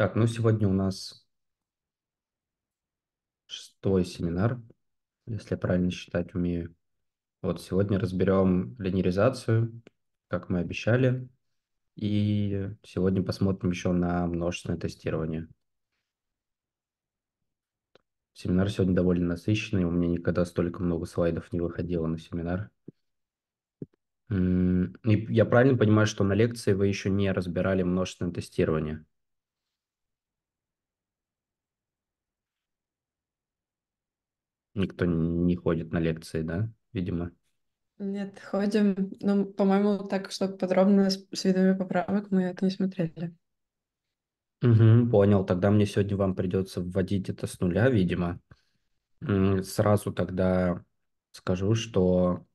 Так, ну сегодня у нас шестой семинар, если я правильно считать умею. Вот сегодня разберем линеризацию, как мы обещали, и сегодня посмотрим еще на множественное тестирование. Семинар сегодня довольно насыщенный, у меня никогда столько много слайдов не выходило на семинар. И я правильно понимаю, что на лекции вы еще не разбирали множественное тестирование? Никто не ходит на лекции, да, видимо? Нет, ходим. Ну, по-моему, так, чтобы подробно с, с видами поправок мы это не смотрели. Угу, понял. Тогда мне сегодня вам придется вводить это с нуля, видимо. Сразу тогда скажу, что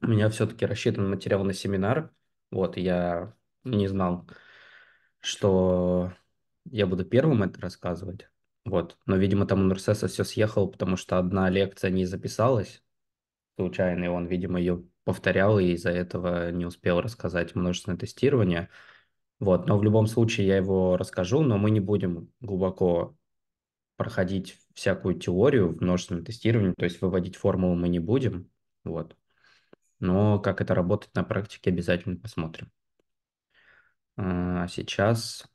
у меня все-таки рассчитан материал на семинар. Вот, я не знал, что я буду первым это рассказывать. Вот. Но, видимо, там у Нурсеса все съехало, потому что одна лекция не записалась случайно, и он, видимо, ее повторял, и из-за этого не успел рассказать множественное тестирование. Вот. Но в любом случае я его расскажу, но мы не будем глубоко проходить всякую теорию в множественном тестировании, то есть выводить формулу мы не будем, вот. Но как это работает на практике, обязательно посмотрим. А, а сейчас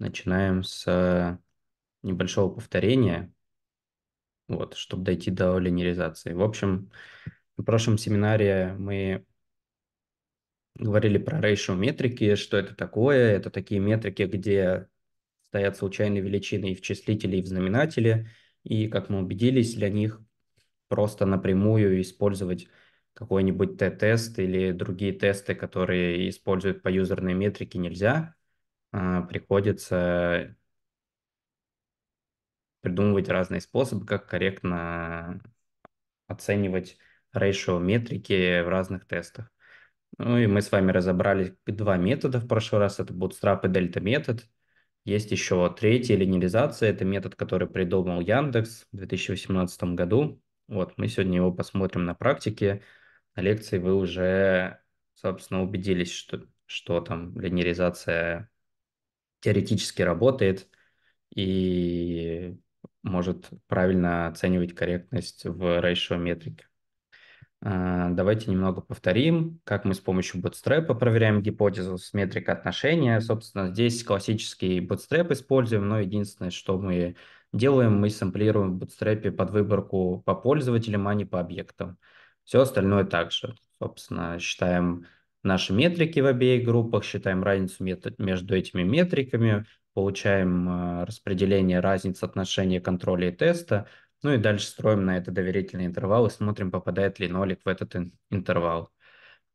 начинаем с небольшого повторения, вот, чтобы дойти до линеризации. В общем, на прошлом семинаре мы говорили про ratio метрики, что это такое. Это такие метрики, где стоят случайные величины и в числителе, и в знаменателе. И, как мы убедились, для них просто напрямую использовать какой-нибудь Т-тест или другие тесты, которые используют по юзерной метрике, нельзя. А, приходится придумывать разные способы, как корректно оценивать ratio метрики в разных тестах. Ну и мы с вами разобрали два метода в прошлый раз. Это Bootstrap и Delta метод. Есть еще третий линеризация. Это метод, который придумал Яндекс в 2018 году. Вот, мы сегодня его посмотрим на практике. На лекции вы уже, собственно, убедились, что, что там линеризация теоретически работает. И может правильно оценивать корректность в ratio метрике. А, давайте немного повторим, как мы с помощью Bootstrap проверяем гипотезу с метрикой отношения. Собственно, здесь классический Bootstrap используем, но единственное, что мы делаем, мы сэмплируем в Bootstrap под выборку по пользователям, а не по объектам. Все остальное также. Собственно, считаем наши метрики в обеих группах, считаем разницу между этими метриками, получаем а, распределение разниц отношения контроля и теста, ну и дальше строим на это доверительный интервал и смотрим, попадает ли нолик в этот интервал.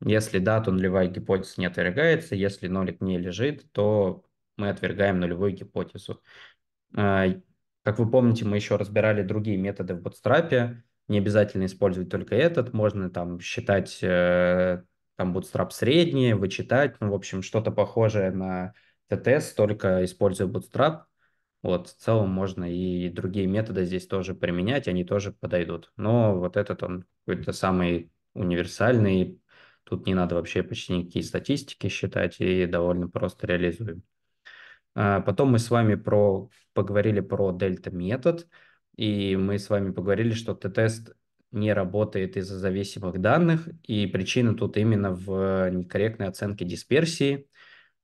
Если да, то нулевая гипотеза не отвергается, если нолик не лежит, то мы отвергаем нулевую гипотезу. А, как вы помните, мы еще разбирали другие методы в Bootstrap. Не обязательно использовать только этот. Можно там считать э, там Bootstrap средние, вычитать, ну, в общем, что-то похожее на ТТС, только используя Bootstrap. Вот, в целом можно и другие методы здесь тоже применять, они тоже подойдут. Но вот этот он какой-то самый универсальный, тут не надо вообще почти никакие статистики считать и довольно просто реализуем. А, потом мы с вами про, поговорили про дельта метод, и мы с вами поговорили, что Т-тест не работает из-за зависимых данных, и причина тут именно в некорректной оценке дисперсии –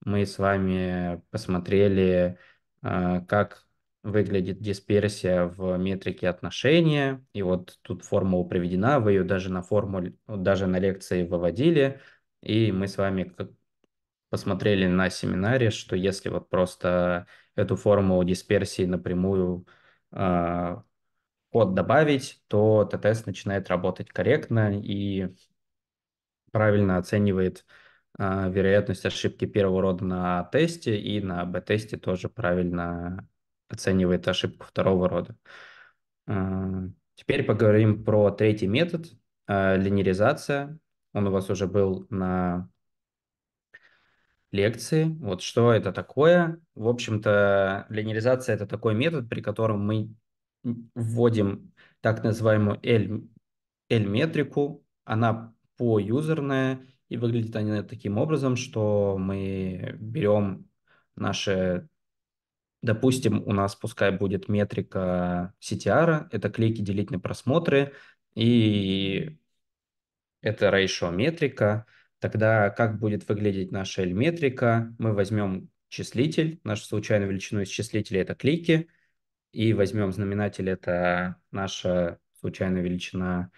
мы с вами посмотрели, а, как выглядит дисперсия в метрике отношения. И вот тут формула приведена, вы ее даже на формуле, даже на лекции выводили. И мы с вами посмотрели на семинаре, что если вот просто эту формулу дисперсии напрямую э, код добавить, то ТТС начинает работать корректно и правильно оценивает а, вероятность ошибки первого рода на тесте и на Б-тесте тоже правильно оценивает ошибку второго рода. А, теперь поговорим про третий метод а, – линеризация. Он у вас уже был на лекции. Вот что это такое? В общем-то, линеризация – это такой метод, при котором мы вводим так называемую L-метрику. Она по-юзерная. И выглядят они таким образом, что мы берем наши, допустим, у нас пускай будет метрика CTR, это клики делить на просмотры, и это ratio метрика, тогда как будет выглядеть наша L-метрика? Мы возьмем числитель, нашу случайную величину из числителя это клики, и возьмем знаменатель, это наша случайная величина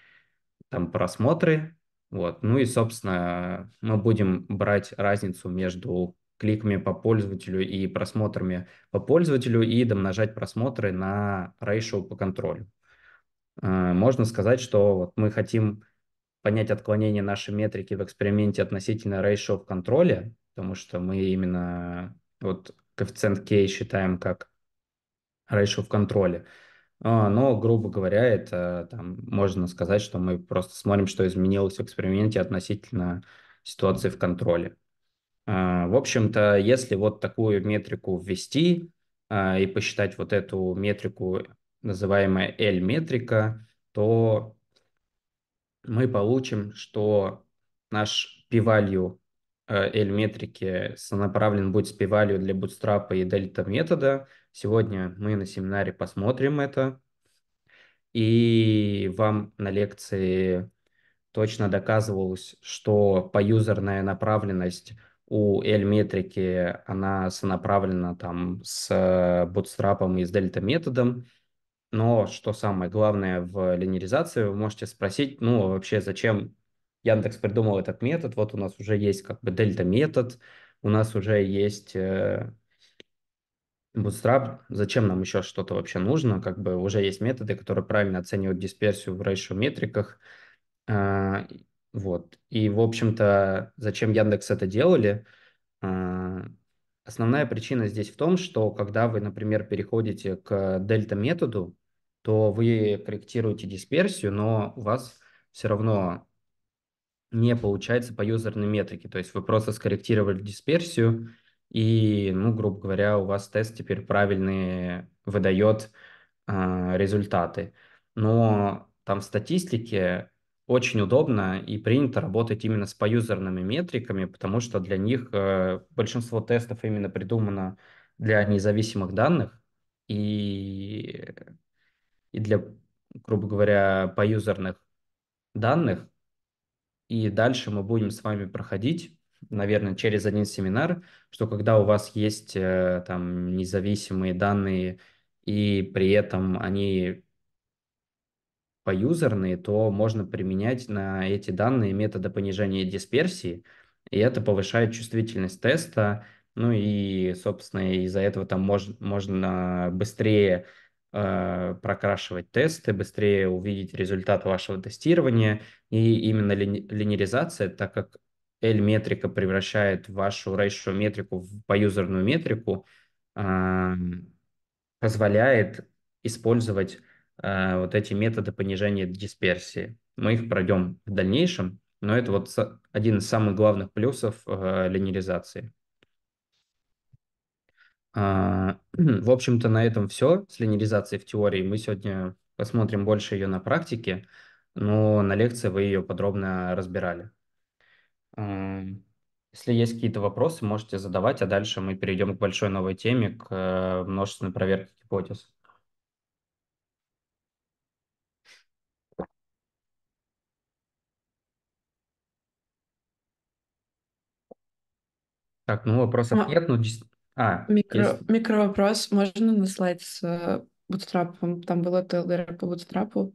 там просмотры, вот. Ну и, собственно, мы будем брать разницу между кликами по пользователю и просмотрами по пользователю и домножать просмотры на ratio по контролю. Э, можно сказать, что вот мы хотим понять отклонение нашей метрики в эксперименте относительно ratio в контроле, потому что мы именно вот коэффициент K считаем как ratio в контроле. А, но, грубо говоря, это там, можно сказать, что мы просто смотрим, что изменилось в эксперименте относительно ситуации в контроле. А, в общем-то, если вот такую метрику ввести а, и посчитать вот эту метрику, называемая L-метрика, то мы получим, что наш p-value э, L-метрики сонаправлен будет с p-value для бутстрапа и дельта метода, Сегодня мы на семинаре посмотрим это, и вам на лекции точно доказывалось, что по-юзерная направленность у L-метрики, она сонаправлена там с Bootstrap и с Delta методом, но что самое главное в линеризации, вы можете спросить, ну а вообще зачем Яндекс придумал этот метод, вот у нас уже есть как бы дельта метод, у нас уже есть э, Bootstrap, зачем нам еще что-то вообще нужно? Как бы уже есть методы, которые правильно оценивают дисперсию в ratio метриках. А, вот. И, в общем-то, зачем Яндекс это делали? А, основная причина здесь в том, что когда вы, например, переходите к дельта-методу, то вы корректируете дисперсию, но у вас все равно не получается по юзерной метрике. То есть вы просто скорректировали дисперсию, и, ну, грубо говоря, у вас тест теперь правильные выдает э, результаты. Но там в статистике очень удобно и принято работать именно с поюзерными метриками, потому что для них э, большинство тестов именно придумано для независимых данных и, и для, грубо говоря, поюзерных данных. И дальше мы будем с вами проходить наверное, через один семинар, что когда у вас есть э, там независимые данные, и при этом они поюзерные, то можно применять на эти данные методы понижения дисперсии, и это повышает чувствительность теста, ну и, собственно, из-за этого там мож, можно быстрее э, прокрашивать тесты, быстрее увидеть результат вашего тестирования, и именно лини линеризация, так как L-метрика превращает вашу ratio метрику в поюзерную метрику, а, позволяет использовать а, вот эти методы понижения дисперсии. Мы их пройдем в дальнейшем, но это вот один из самых главных плюсов а, линеризации. В общем-то, на этом все с линеризацией в теории. Мы сегодня посмотрим больше ее на практике, но на лекции вы ее подробно разбирали. Если есть какие-то вопросы, можете задавать, а дальше мы перейдем к большой новой теме, к э, множественной проверке гипотез. Так, ну вопросов а, нет, ну а, микро, есть. микро вопрос можно наслать с бутстрапом? Э, Там было ТЛДР по бутстрапу.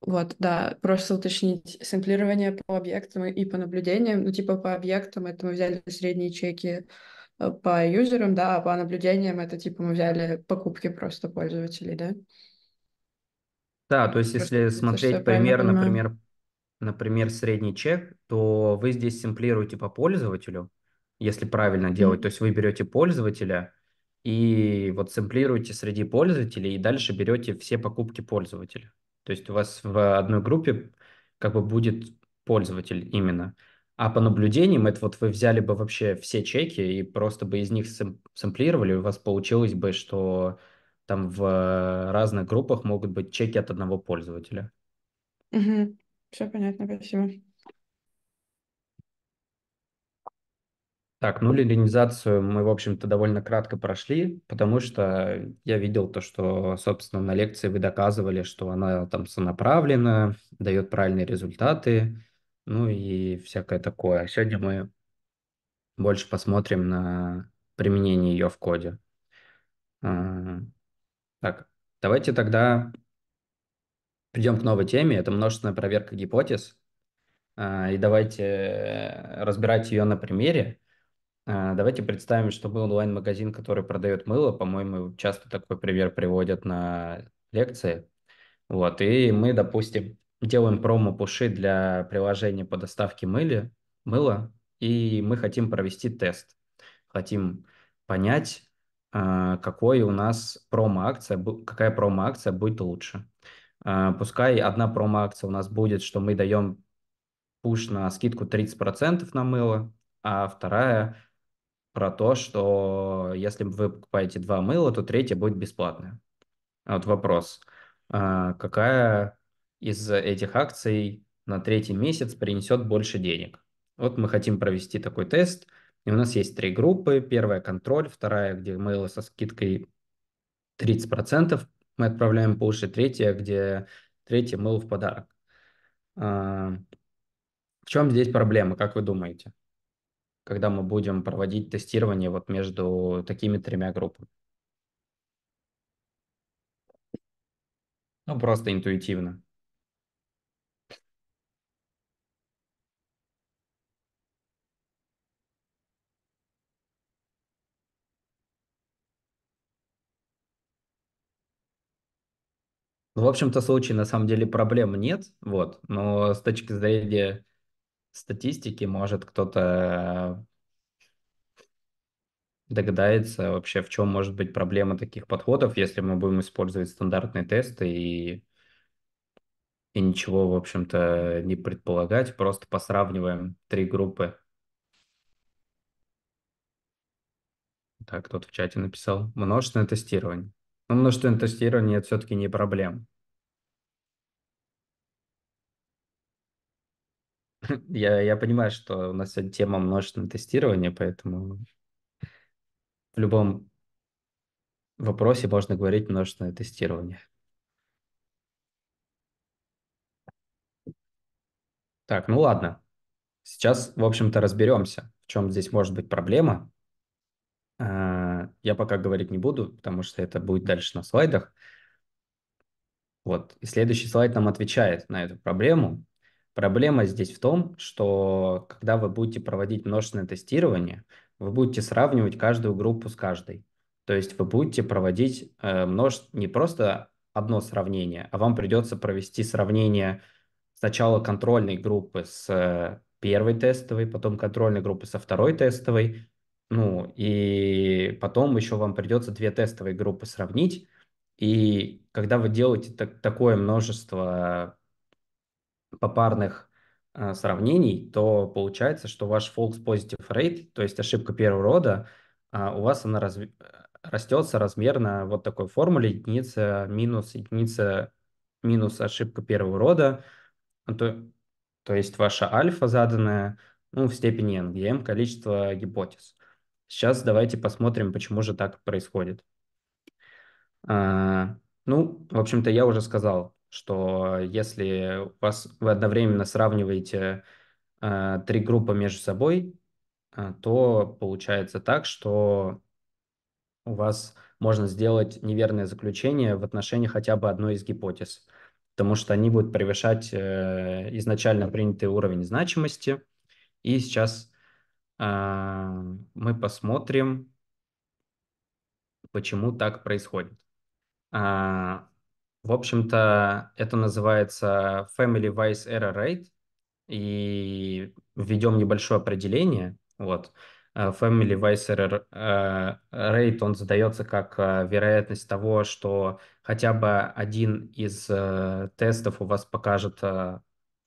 Вот, да, просто уточнить сэмплирование по объектам и по наблюдениям. Ну, типа по объектам это мы взяли средние чеки э, по юзерам, да, а по наблюдениям это типа мы взяли покупки просто пользователей, да? Да, то есть просто если смотреть пример, например, например, средний чек, то вы здесь сэмплируете по пользователю, если правильно mm-hmm. делать, то есть вы берете пользователя и вот сэмплируете среди пользователей и дальше берете все покупки пользователя. То есть у вас в одной группе как бы будет пользователь именно. А по наблюдениям, это вот вы взяли бы вообще все чеки и просто бы из них сэмплировали, у вас получилось бы, что там в разных группах могут быть чеки от одного пользователя. Угу. Все понятно, спасибо. Так, ну ленинизацию мы, в общем-то, довольно кратко прошли, потому что я видел то, что, собственно, на лекции вы доказывали, что она там сонаправлена, дает правильные результаты, ну и всякое такое. А сегодня мы больше посмотрим на применение ее в коде. А, так, давайте тогда придем к новой теме. Это множественная проверка гипотез. А, и давайте э, разбирать ее на примере. А, давайте представим, что мы онлайн-магазин, который продает мыло. По-моему, часто такой пример приводят на лекции. Вот, и мы, допустим, делаем промо-пуши для приложения по доставке мыли, мыла, и мы хотим провести тест. Хотим понять, а, какой у нас промо-акция, какая промо-акция будет лучше. А, пускай одна промо-акция у нас будет, что мы даем пуш на скидку 30% на мыло, а вторая про то, что если вы покупаете два мыла, то третье будет бесплатное. А вот вопрос. А какая из этих акций на третий месяц принесет больше денег? Вот мы хотим провести такой тест, и у нас есть три группы. Первая – контроль, вторая, где мейлы со скидкой 30%, мы отправляем пуши, третья, где третий мыл в подарок. А в чем здесь проблема, как вы думаете? когда мы будем проводить тестирование вот между такими тремя группами. Ну, просто интуитивно. В общем-то случае на самом деле проблем нет, вот, но с точки зрения статистики, может, кто-то догадается вообще, в чем может быть проблема таких подходов, если мы будем использовать стандартные тесты и, и ничего, в общем-то, не предполагать, просто посравниваем три группы. Так, кто-то в чате написал. Множественное тестирование. Ну, множественное тестирование – это все-таки не проблема. Я, я понимаю, что у нас сегодня тема множественного тестирования, поэтому в любом вопросе можно говорить множественное тестирование. Так, ну ладно. Сейчас, в общем-то, разберемся, в чем здесь может быть проблема. Э, я пока говорить не буду, потому что это будет дальше на слайдах. Вот. И следующий слайд нам отвечает на эту проблему. Проблема здесь в том, что когда вы будете проводить множественное тестирование, вы будете сравнивать каждую группу с каждой. То есть вы будете проводить э, множество, не просто одно сравнение, а вам придется провести сравнение сначала контрольной группы с первой тестовой, потом контрольной группы со второй тестовой, ну и потом еще вам придется две тестовые группы сравнить. И когда вы делаете так, такое множество попарных э, сравнений, то получается, что ваш false positive rate, то есть ошибка первого рода, э, у вас она разв... растется размерно вот такой формуле единица минус единица минус ошибка первого рода, ну, то, то есть ваша альфа заданная ну, в степени NGM количество гипотез. Сейчас давайте посмотрим, почему же так происходит. А, ну, в общем-то, я уже сказал, что если у вас вы одновременно сравниваете э, три группы между собой, э, то получается так, что у вас можно сделать неверное заключение в отношении хотя бы одной из гипотез, потому что они будут превышать э, изначально принятый уровень значимости. И сейчас э, мы посмотрим, почему так происходит. А, в общем-то, это называется Family Wise Error Rate, и введем небольшое определение. Вот. Э, Family Wise Error э, Rate, он задается как э, вероятность того, что хотя бы один из тестов у вас покажет false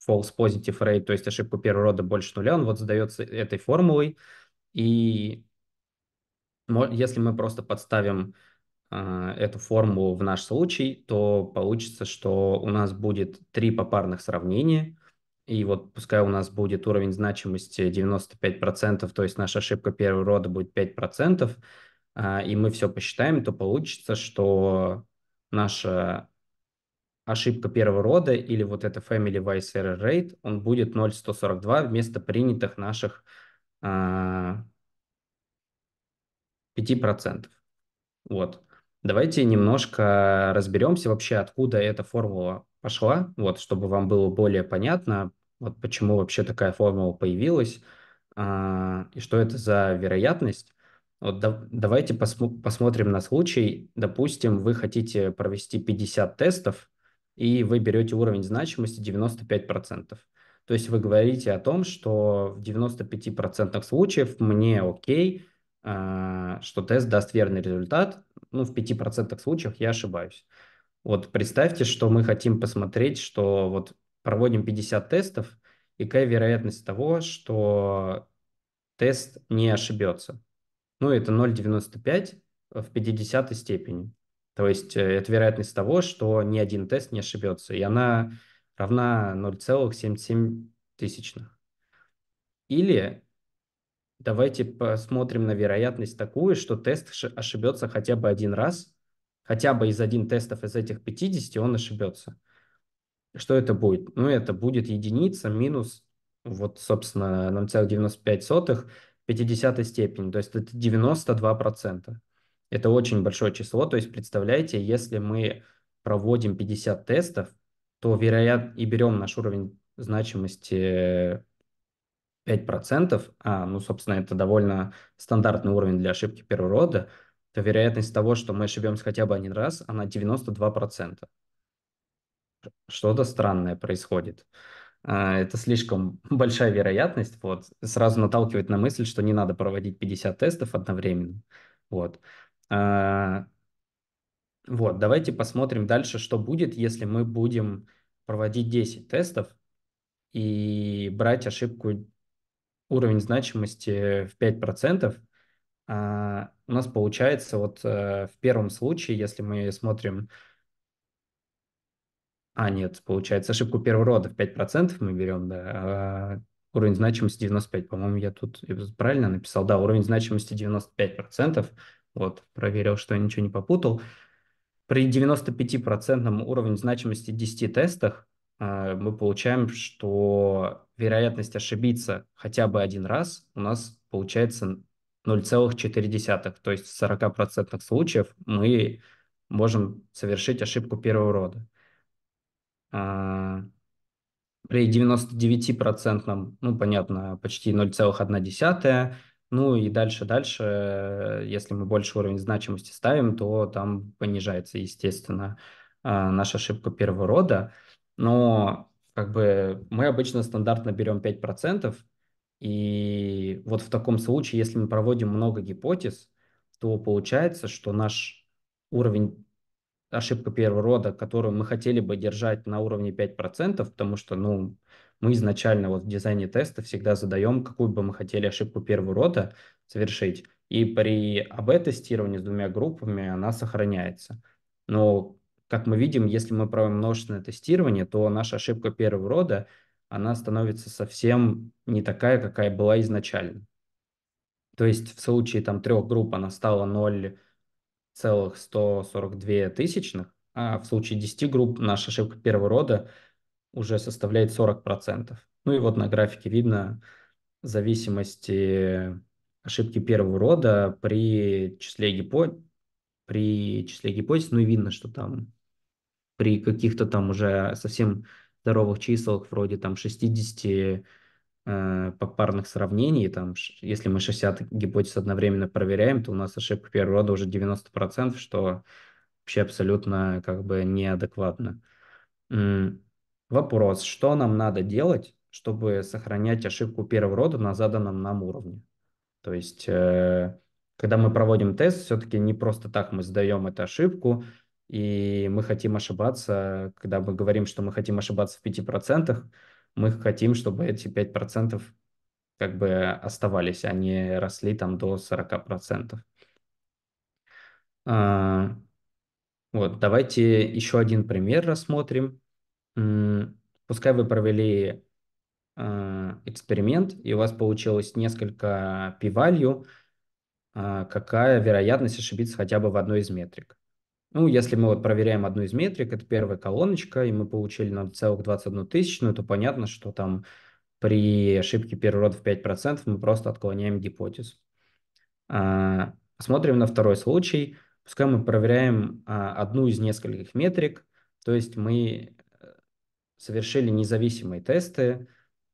positive rate, то есть ошибку первого рода больше нуля, он вот задается этой формулой. И если мы просто подставим а, эту формулу в наш случай, то получится, что у нас будет три попарных сравнения, и вот пускай у нас будет уровень значимости 95%, то есть наша ошибка первого рода будет 5%, а, и мы все посчитаем, то получится, что наша ошибка первого рода или вот это Family Wise Error Rate, он будет 0,142 вместо принятых наших 5%. А, вот. Давайте немножко разберемся вообще, откуда эта формула пошла, вот, чтобы вам было более понятно, вот почему вообще такая формула появилась а, и что это за вероятность. Вот да, давайте посмо- посмотрим на случай. Допустим, вы хотите провести 50 тестов, и вы берете уровень значимости 95%. То есть вы говорите о том, что в 95% случаев мне окей а, что тест даст верный результат. Ну, в 5% случаев я ошибаюсь. Вот представьте, что мы хотим посмотреть, что вот проводим 50 тестов, и какая вероятность того, что тест не ошибется. Ну, это 0,95 в 50 степени. То есть э, это вероятность того, что ни один тест не ошибется. И она равна 0,77 тысячных. Или давайте посмотрим на вероятность такую, что тест ошибется хотя бы один раз, хотя бы из один тестов из этих 50 он ошибется. Что это будет? Ну, это будет единица минус, вот, собственно, 0,95, 50 степени, то есть это 92%. Это очень большое число, то есть представляете, если мы проводим 50 тестов, то вероятно и берем наш уровень значимости 5%, а, ну, собственно, это довольно стандартный уровень для ошибки первого рода, то вероятность того, что мы ошибемся хотя бы один раз, она 92%. Что-то странное происходит. А, это слишком большая вероятность, вот, сразу наталкивает на мысль, что не надо проводить 50 тестов одновременно, вот. А, вот, давайте посмотрим дальше, что будет, если мы будем проводить 10 тестов и брать ошибку уровень значимости в 5%, а, у нас получается вот э, в первом случае, если мы смотрим... А, нет, получается ошибку первого рода в 5% мы берем, да. А, уровень значимости 95, по-моему, я тут правильно написал. Да, уровень значимости 95%. Вот, проверил, что я ничего не попутал. При 95% уровне значимости 10 тестах Э, мы получаем, что вероятность ошибиться хотя бы один раз у нас получается 0,4. То есть в 40% случаев мы можем совершить ошибку первого рода. А, при 99%, ну, понятно, почти 0,1. Ну и дальше-дальше, если мы больше уровень значимости ставим, то там понижается, естественно, а, наша ошибка первого рода. Но как бы мы обычно стандартно берем 5%, и вот в таком случае, если мы проводим много гипотез, то получается, что наш уровень ошибка первого рода, которую мы хотели бы держать на уровне 5%, потому что ну, мы изначально вот в дизайне теста всегда задаем, какую бы мы хотели ошибку первого рода совершить. И при АБ-тестировании с двумя группами она сохраняется. Но как мы видим, если мы проводим множественное тестирование, то наша ошибка первого рода, она становится совсем не такая, какая была изначально. То есть в случае там трех групп она стала 0,142 тысячных, а в случае 10 групп наша ошибка первого рода уже составляет 40%. Ну и вот на графике видно зависимости ошибки первого рода при числе гипотез, при числе гипотез, ну и видно, что там при каких-то там уже совсем здоровых числах, вроде там 60 э, попарных сравнений, там, если мы 60 гипотез одновременно проверяем, то у нас ошибка первого рода уже 90%, что вообще абсолютно как бы неадекватно. Вопрос, что нам надо делать, чтобы сохранять ошибку первого рода на заданном нам уровне? То есть, э, когда мы проводим тест, все-таки не просто так мы сдаем эту ошибку, и мы хотим ошибаться, когда мы говорим, что мы хотим ошибаться в 5%, мы хотим, чтобы эти 5% как бы оставались, а не росли там до 40%. А, вот, давайте еще один пример рассмотрим. Пускай вы провели а, эксперимент, и у вас получилось несколько пивалью, а, какая вероятность ошибиться хотя бы в одной из метрик. Ну, если мы вот проверяем одну из метрик, это первая колоночка, и мы получили 0,21 тысячную, то понятно, что там при ошибке перерода в 5% мы просто отклоняем гипотезу. А, смотрим на второй случай. Пускай мы проверяем а, одну из нескольких метрик, то есть мы э, совершили независимые тесты,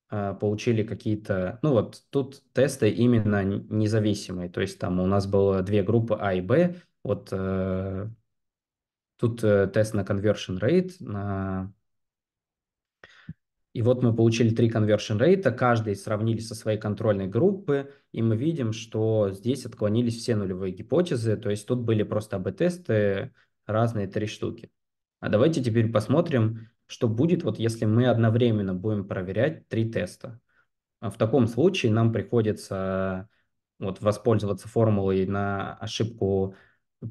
а, получили какие-то... Ну вот тут тесты именно независимые, то есть там у нас было две группы А и Б, вот э, Тут э, тест на conversion rate. На... И вот мы получили три conversion rate, каждый сравнили со своей контрольной группы, и мы видим, что здесь отклонились все нулевые гипотезы, то есть тут были просто АБ-тесты, разные три штуки. А давайте теперь посмотрим, что будет, вот если мы одновременно будем проверять три теста. А в таком случае нам приходится вот воспользоваться формулой на ошибку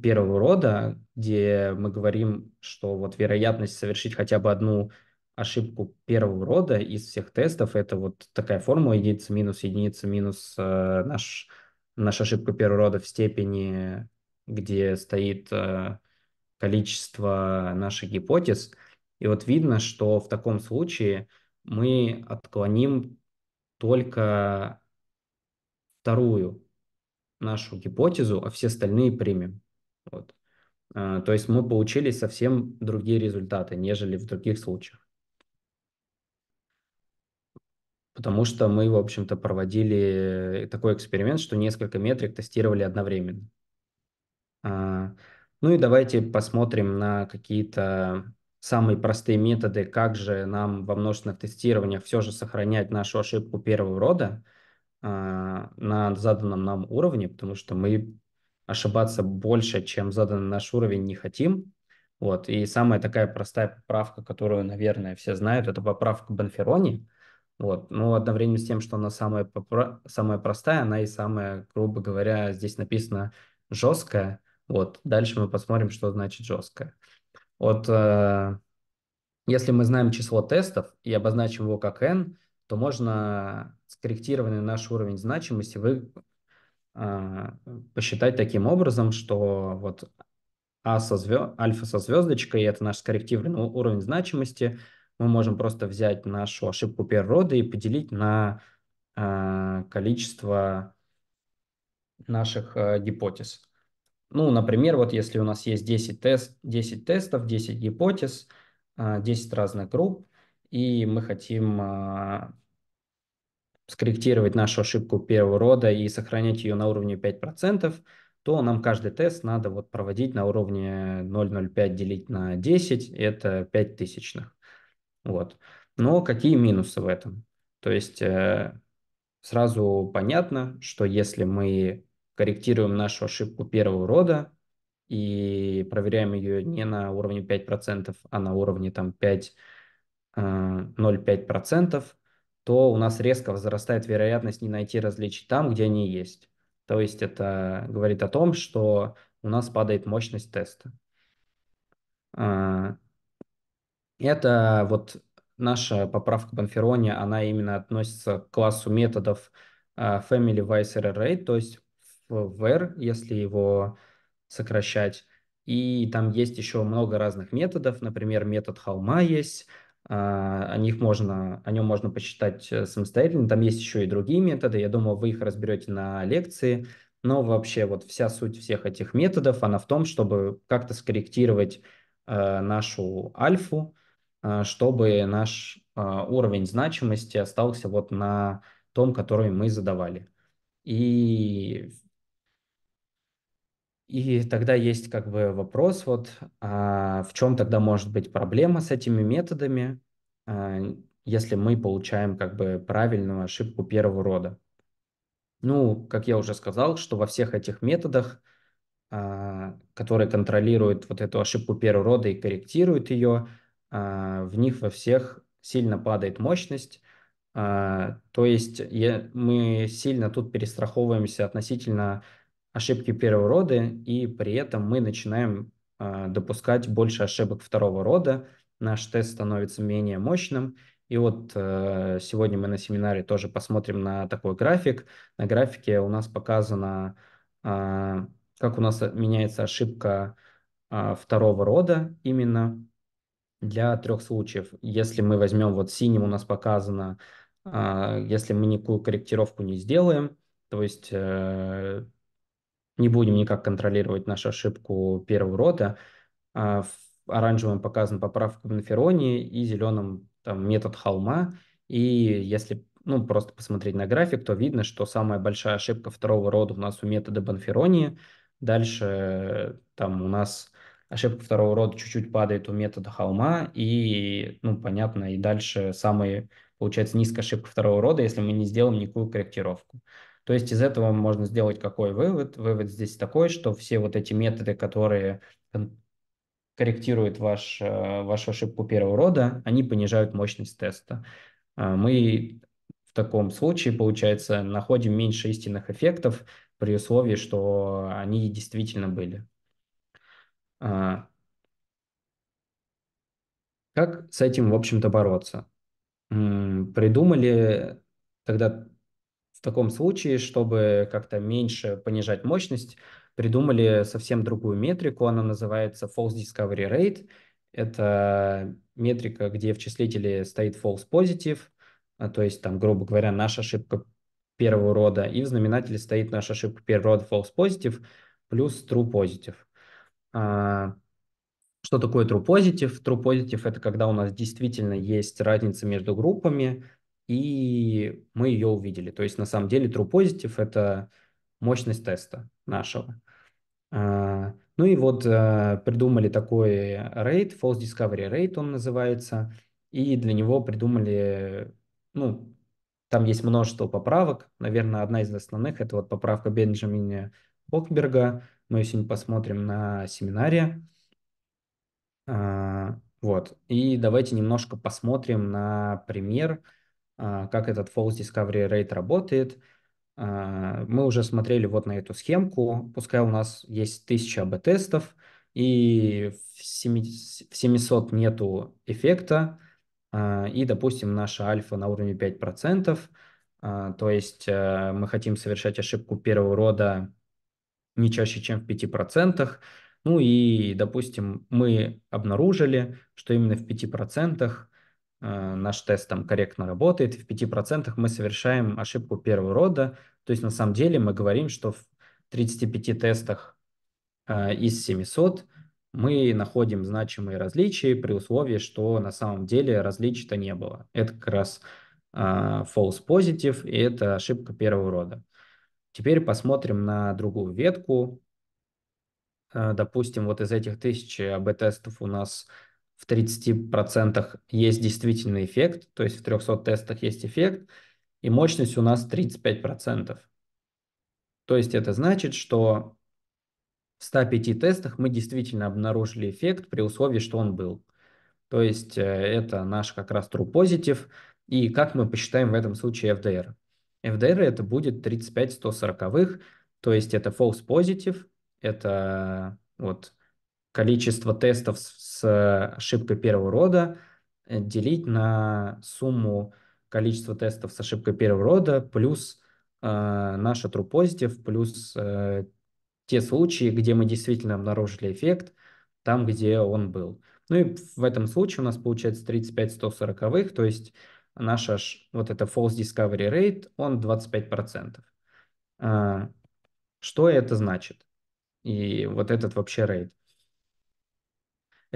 первого рода, где мы говорим, что вот вероятность совершить хотя бы одну ошибку первого рода из всех тестов, это вот такая формула единица минус единица минус э, наш, наша ошибка первого рода в степени, где стоит э, количество наших гипотез. И вот видно, что в таком случае мы отклоним только вторую нашу гипотезу, а все остальные примем. Вот. А, то есть мы получили совсем другие результаты, нежели в других случаях. Потому что мы, в общем-то, проводили э, такой эксперимент, что несколько метрик тестировали одновременно. А, ну и давайте посмотрим на какие-то самые простые методы, как же нам во множественных тестированиях все же сохранять нашу ошибку первого рода а, на заданном нам уровне, потому что мы ошибаться больше, чем задан наш уровень, не хотим. Вот. И самая такая простая поправка, которую, наверное, все знают, это поправка Бенферони. Вот. Но одновременно с тем, что она самая, попро... самая простая, она и самая, грубо говоря, здесь написано жесткая. Вот. Дальше мы посмотрим, что значит жесткая. Вот э... если мы знаем число тестов и обозначим его как n, то можно скорректированный наш уровень значимости вы а, посчитать таким образом, что вот а со звезд... альфа со звездочкой, это наш скорректированный уровень значимости, мы можем просто взять нашу ошибку природы и поделить на э, количество наших э, гипотез. Ну, например, вот если у нас есть 10, тест, 10 тестов, 10 гипотез, э, 10 разных групп, и мы хотим скорректировать нашу ошибку первого рода и сохранять ее на уровне 5%, то нам каждый тест надо вот проводить на уровне 0,05 делить на 10, это 5 тысячных. Вот. Но какие минусы в этом? То есть э, сразу понятно, что если мы корректируем нашу ошибку первого рода и проверяем ее не на уровне 5%, а на уровне там 5, 0,5%, э, то у нас резко возрастает вероятность не найти различий там, где они есть. То есть это говорит о том, что у нас падает мощность теста. А, это вот наша поправка Банферони, она именно относится к классу методов а, Family-Wise rate, то есть var, если его сокращать. И там есть еще много разных методов, например, метод холма есть, а, о них можно, о нем можно посчитать э, самостоятельно. Там есть еще и другие методы. Я думаю, вы их разберете на лекции. Но вообще вот вся суть всех этих методов, она в том, чтобы как-то скорректировать э, нашу альфу, э, чтобы наш э, уровень значимости остался вот на том, который мы задавали. И и тогда есть как бы вопрос, вот а в чем тогда может быть проблема с этими методами, а, если мы получаем как бы правильную ошибку первого рода. Ну, как я уже сказал, что во всех этих методах, а, которые контролируют вот эту ошибку первого рода и корректируют ее, а, в них во всех сильно падает мощность. То есть мы сильно тут перестраховываемся относительно ошибки первого рода, и при этом мы начинаем э, допускать больше ошибок второго рода, наш тест становится менее мощным. И вот э, сегодня мы на семинаре тоже посмотрим на такой график. На графике у нас показано, э, как у нас меняется ошибка э, второго рода именно для трех случаев. Если мы возьмем вот синим, у нас показано, э, если мы никакую корректировку не сделаем, то есть э, не будем никак контролировать нашу ошибку первого рота. В а оранжевом показан поправка на фероне и зеленым там метод холма. И если ну, просто посмотреть на график, то видно, что самая большая ошибка второго рода у нас у метода Бонферони Дальше там у нас ошибка второго рода чуть-чуть падает у метода холма. И, ну, понятно, и дальше самые, получается, низкая ошибка второго рода, если мы не сделаем никакую корректировку. То есть из этого можно сделать какой вывод? Вывод здесь такой, что все вот эти методы, которые корректируют ваш, э, вашу ошибку первого рода, они понижают мощность теста. А мы в таком случае, получается, находим меньше истинных эффектов при условии, что они действительно были. А как с этим, в общем-то, бороться? Придумали тогда в таком случае, чтобы как-то меньше понижать мощность, придумали совсем другую метрику. Она называется False Discovery Rate. Это метрика, где в числителе стоит false positive, а, то есть там, грубо говоря, наша ошибка первого рода, и в знаменателе стоит наша ошибка первого рода false positive плюс true positive. А, что такое true positive? True positive – это когда у нас действительно есть разница между группами, и мы ее увидели. То есть на самом деле True Positive – это мощность теста нашего. А, ну и вот а, придумали такой рейд, False Discovery Rate он называется, и для него придумали, ну, там есть множество поправок. Наверное, одна из основных – это вот поправка Бенджамина Бокберга. Мы ее сегодня посмотрим на семинаре. А, вот. И давайте немножко посмотрим на пример – а, как этот false discovery rate работает. А, мы уже смотрели вот на эту схемку. Пускай у нас есть 1000 АБ-тестов, и в 700 нету эффекта, а, и, допустим, наша альфа на уровне 5%, то есть мы хотим совершать ошибку первого рода не чаще, чем в 5%, ну и, допустим, мы обнаружили, что именно в 5% Э, наш тест там корректно работает, в 5% мы совершаем ошибку первого рода, то есть на самом деле мы говорим, что в 35 тестах э, из 700 мы находим значимые различия при условии, что на самом деле различий-то не было. Это как раз э, false positive, и это ошибка первого рода. Теперь посмотрим на другую ветку. Допустим, вот из этих тысяч АБ-тестов у нас в 30% есть действительно эффект, то есть в 300 тестах есть эффект, и мощность у нас 35%. То есть это значит, что в 105 тестах мы действительно обнаружили эффект при условии, что он был. То есть э, это наш как раз true positive. И как мы посчитаем в этом случае FDR? FDR это будет 35 140, то есть это false positive, это э, вот количество тестов с э, ошибкой первого рода э, делить на сумму количества тестов с ошибкой первого рода плюс э, наш true positive, плюс э, те случаи, где мы действительно обнаружили эффект там, где он был. Ну и в этом случае у нас получается 35 140, то есть наша вот это false discovery rate, он 25%. Э, что это значит? И вот этот вообще рейд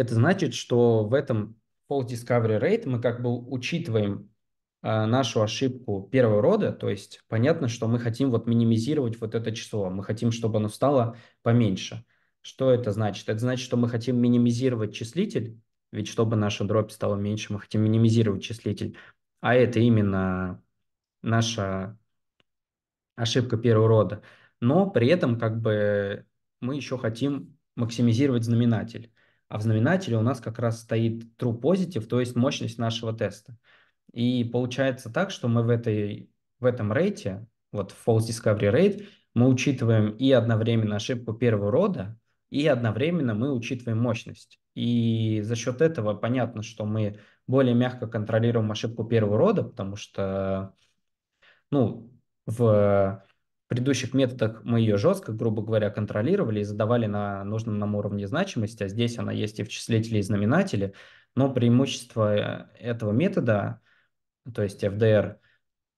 это значит, что в этом fault discovery rate мы как бы учитываем а, нашу ошибку первого рода, то есть понятно, что мы хотим вот минимизировать вот это число, мы хотим, чтобы оно стало поменьше. Что это значит? Это значит, что мы хотим минимизировать числитель, ведь чтобы наша дробь стала меньше, мы хотим минимизировать числитель. А это именно наша ошибка первого рода. Но при этом как бы мы еще хотим максимизировать знаменатель а в знаменателе у нас как раз стоит true positive, то есть мощность нашего теста. И получается так, что мы в, этой, в этом рейте, вот false discovery rate, мы учитываем и одновременно ошибку первого рода, и одновременно мы учитываем мощность. И за счет этого понятно, что мы более мягко контролируем ошибку первого рода, потому что ну, в предыдущих методах мы ее жестко, грубо говоря, контролировали и задавали на нужном нам уровне значимости, а здесь она есть и в числителе, и знаменателе. Но преимущество э, этого метода, то есть FDR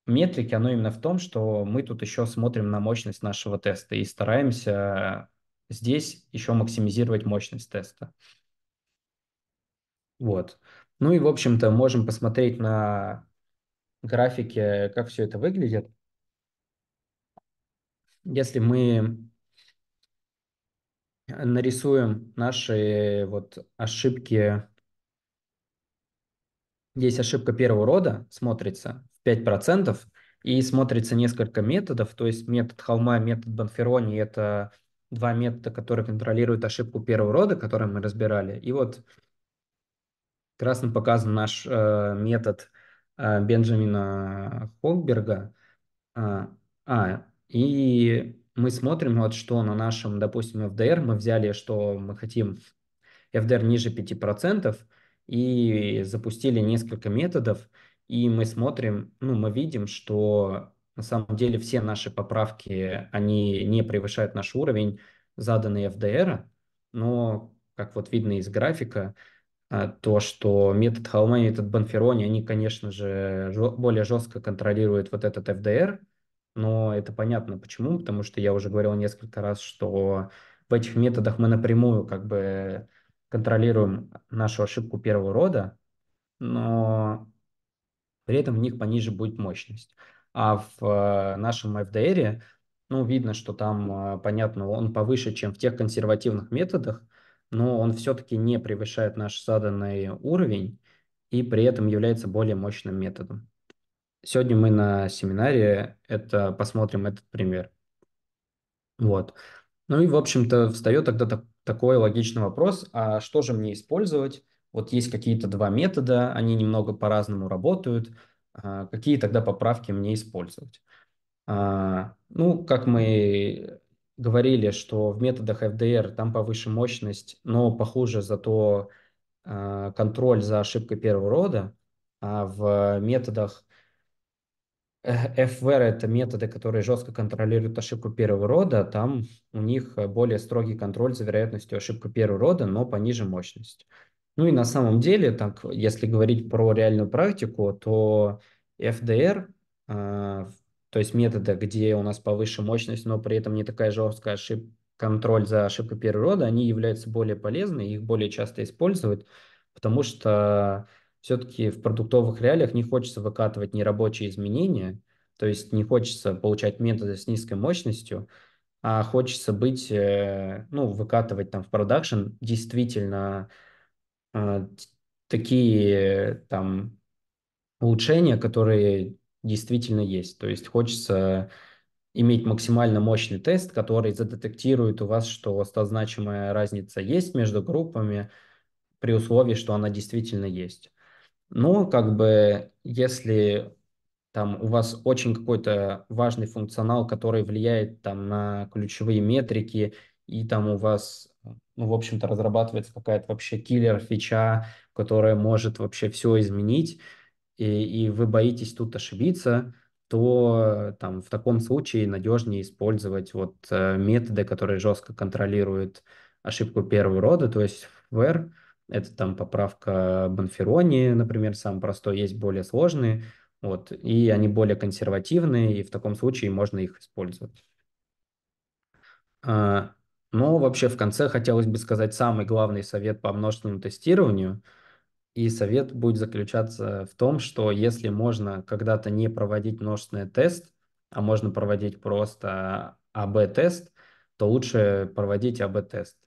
метрики, оно именно в том, что мы тут еще смотрим на мощность нашего теста и стараемся здесь еще максимизировать мощность теста. Вот. Ну и, в общем-то, можем посмотреть на графике, как все это выглядит если мы нарисуем наши вот ошибки, здесь ошибка первого рода смотрится в 5%, и смотрится несколько методов, то есть метод холма, метод Банферони – это два метода, которые контролируют ошибку первого рода, который мы разбирали. И вот красным показан наш э, метод э, Бенджамина Холберга. А, а, и мы смотрим, вот что на нашем, допустим, FDR, мы взяли, что мы хотим FDR ниже 5%, и запустили несколько методов, и мы смотрим, ну, мы видим, что на самом деле все наши поправки, они не превышают наш уровень, заданный FDR, но, как вот видно из графика, а, то, что метод Холма этот метод Банферони, они, конечно же, более жестко контролируют вот этот FDR – но это понятно почему, потому что я уже говорил несколько раз, что в этих методах мы напрямую как бы контролируем нашу ошибку первого рода, но при этом в них пониже будет мощность. А в э, нашем FDR, ну, видно, что там, э, понятно, он повыше, чем в тех консервативных методах, но он все-таки не превышает наш заданный уровень и при этом является более мощным методом. Сегодня мы на семинаре это посмотрим этот пример. Вот. Ну и, в общем-то, встает тогда так, такой логичный вопрос, а что же мне использовать? Вот есть какие-то два метода, они немного по-разному работают. А какие тогда поправки мне использовать? А, ну, как мы говорили, что в методах FDR там повыше мощность, но похуже зато а, контроль за ошибкой первого рода, а в методах Э, FWare – это методы, которые жестко контролируют ошибку первого рода. Там у них э, более строгий контроль за вероятностью ошибку первого рода, но пониже мощность. Ну и на самом деле, так, если говорить про реальную практику, то FDR, э, то есть методы, где у нас повыше мощность, но при этом не такая жесткая ошибка, контроль за ошибкой первого рода, они являются более полезны, их более часто используют, потому что все-таки в продуктовых реалиях не хочется выкатывать нерабочие изменения, то есть не хочется получать методы с низкой мощностью, а хочется быть, э, ну, выкатывать там в продакшн действительно э, такие там улучшения, которые действительно есть. То есть хочется иметь максимально мощный тест, который задетектирует у вас, что значимая разница есть между группами при условии, что она действительно есть. Ну, как бы, если там у вас очень какой-то важный функционал, который влияет там на ключевые метрики, и там у вас, ну, в общем-то, разрабатывается какая-то вообще киллер-фича, которая может вообще все изменить, и, и вы боитесь тут ошибиться, то там в таком случае надежнее использовать вот э, методы, которые жестко контролируют ошибку первого рода, то есть FWARE, это там поправка Бонферони, например, самый простой, есть более сложные, вот, и они более консервативные, и в таком случае можно их использовать. А, но вообще в конце хотелось бы сказать самый главный совет по множественному тестированию. И совет будет заключаться в том, что если можно когда-то не проводить множественный тест, а можно проводить просто АБ-тест, то лучше проводить АБ-тест,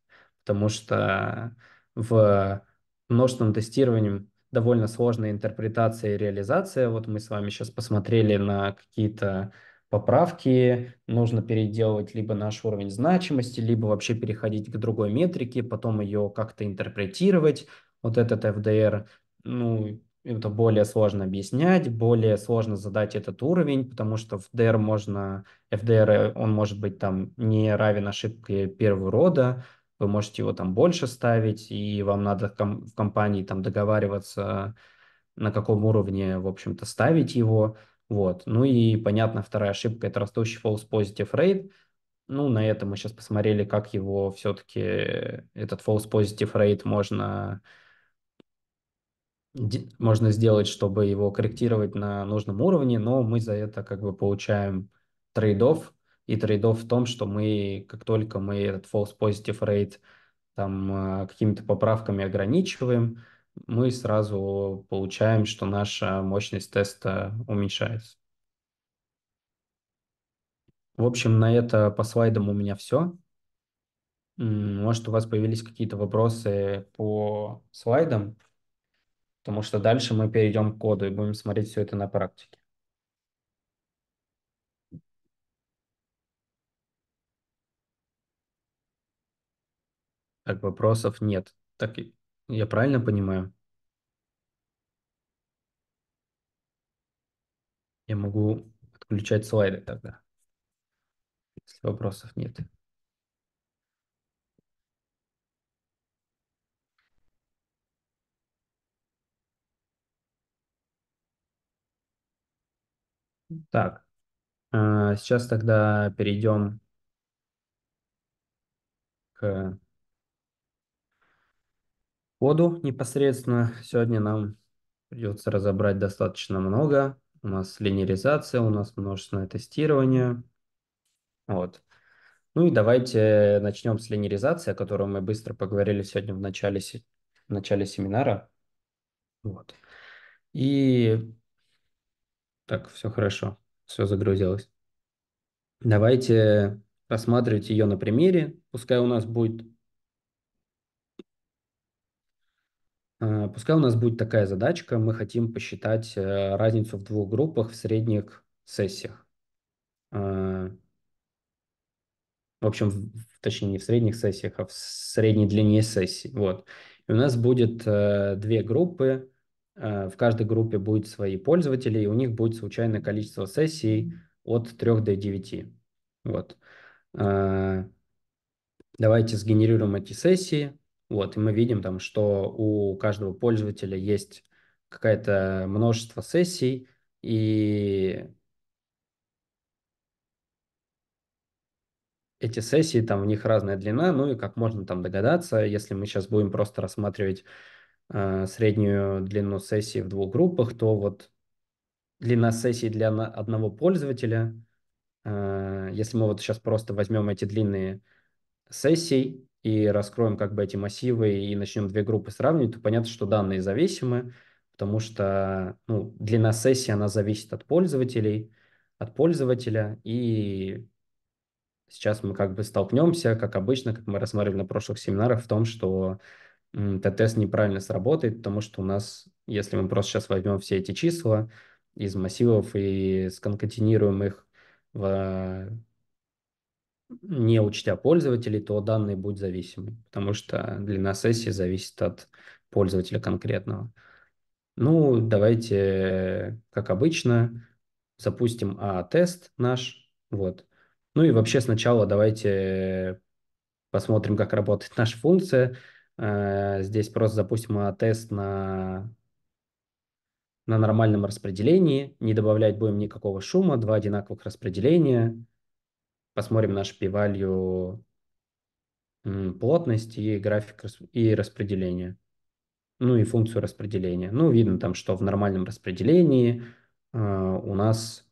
потому что в множественном тестировании довольно сложная интерпретация и реализация. Вот мы с вами сейчас посмотрели на какие-то поправки, нужно переделывать либо наш уровень значимости, либо вообще переходить к другой метрике, потом ее как-то интерпретировать. Вот этот FDR, ну, это более сложно объяснять, более сложно задать этот уровень, потому что FDR можно, FDR, он может быть там не равен ошибке первого рода, вы можете его там больше ставить, и вам надо в компании там договариваться, на каком уровне, в общем-то, ставить его. Вот. Ну и, понятно, вторая ошибка – это растущий false positive rate. Ну, на этом мы сейчас посмотрели, как его все-таки, этот false positive rate можно, можно сделать, чтобы его корректировать на нужном уровне, но мы за это как бы получаем трейдов, и трейдов в том, что мы, как только мы этот false positive rate там а, какими-то поправками ограничиваем, мы сразу получаем, что наша мощность теста уменьшается. В общем, на это по слайдам у меня все. Может, у вас появились какие-то вопросы по слайдам, потому что дальше мы перейдем к коду и будем смотреть все это на практике. Так вопросов нет. Так я правильно понимаю? Я могу отключать слайды тогда, если вопросов нет. Так, а, сейчас тогда перейдем к Воду непосредственно. Сегодня нам придется разобрать достаточно много. У нас линеризация, у нас множественное тестирование. Вот. Ну и давайте начнем с линеризации, о которой мы быстро поговорили сегодня в начале, в начале семинара. Вот. И так, все хорошо, все загрузилось. Давайте рассматривать ее на примере. Пускай у нас будет Э, пускай у нас будет такая задачка, мы хотим посчитать э, разницу в двух группах в средних сессиях. Э, в общем, точнее не в средних сессиях, а в средней длине сессий. Вот. И у нас будет две группы, в каждой группе будет свои пользователи, и у них будет случайное количество сессий от 3 до 9. Вот. Давайте сгенерируем эти сессии. Вот, и мы видим там, что у каждого пользователя есть какое-то множество сессий, и эти сессии, там у них разная длина, ну и как можно там догадаться, если мы сейчас будем просто рассматривать э, среднюю длину сессии в двух группах, то вот длина сессии для одного пользователя, э, если мы вот сейчас просто возьмем эти длинные сессии и раскроем как бы эти массивы и начнем две группы сравнивать, то понятно, что данные зависимы, потому что ну, длина сессии, она зависит от пользователей, от пользователя, и сейчас мы как бы столкнемся, как обычно, как мы рассматривали на прошлых семинарах, в том, что этот тест неправильно сработает, потому что у нас, если мы просто сейчас возьмем все эти числа из массивов и сконкатинируем их в не учтя пользователей, то данные будут зависимы, потому что длина сессии зависит от пользователя конкретного. Ну, давайте, как обычно, запустим А-тест наш, вот. Ну и вообще сначала давайте посмотрим, как работает наша функция. Э, здесь просто запустим А-тест на на нормальном распределении, не добавлять будем никакого шума, два одинаковых распределения – посмотрим наш p плотность и график и распределение. Ну и функцию распределения. Ну, видно там, что в нормальном распределении а, у нас,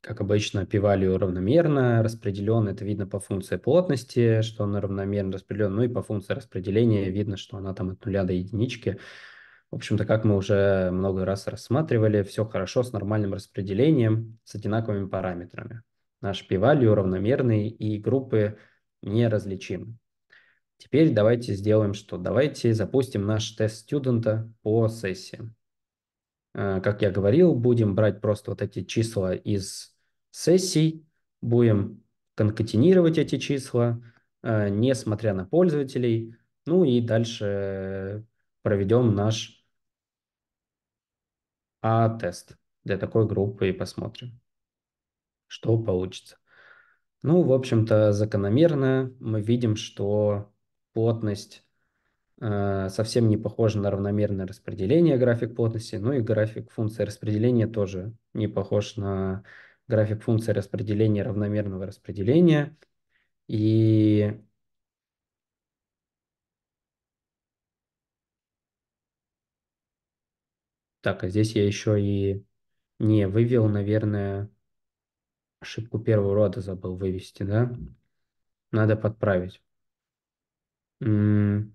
как обычно, p равномерно распределен. Это видно по функции плотности, что она равномерно распределена. Ну и по функции распределения видно, что она там от нуля до единички. В общем-то, как мы уже много раз рассматривали, все хорошо с нормальным распределением, с одинаковыми параметрами. Наш p-value равномерный и группы неразличимы. Теперь давайте сделаем что? Давайте запустим наш тест студента по сессии. Э, как я говорил, будем брать просто вот эти числа из сессий, будем конкатенировать эти числа, э, несмотря на пользователей, ну и дальше проведем наш А-тест для такой группы и посмотрим что получится. Ну, в общем-то, закономерно мы видим, что плотность э, совсем не похожа на равномерное распределение график плотности, ну и график функции распределения тоже не похож на график функции распределения равномерного распределения. И так, а здесь я еще и не вывел, наверное, ошибку первого рода забыл вывести, да? Надо подправить. М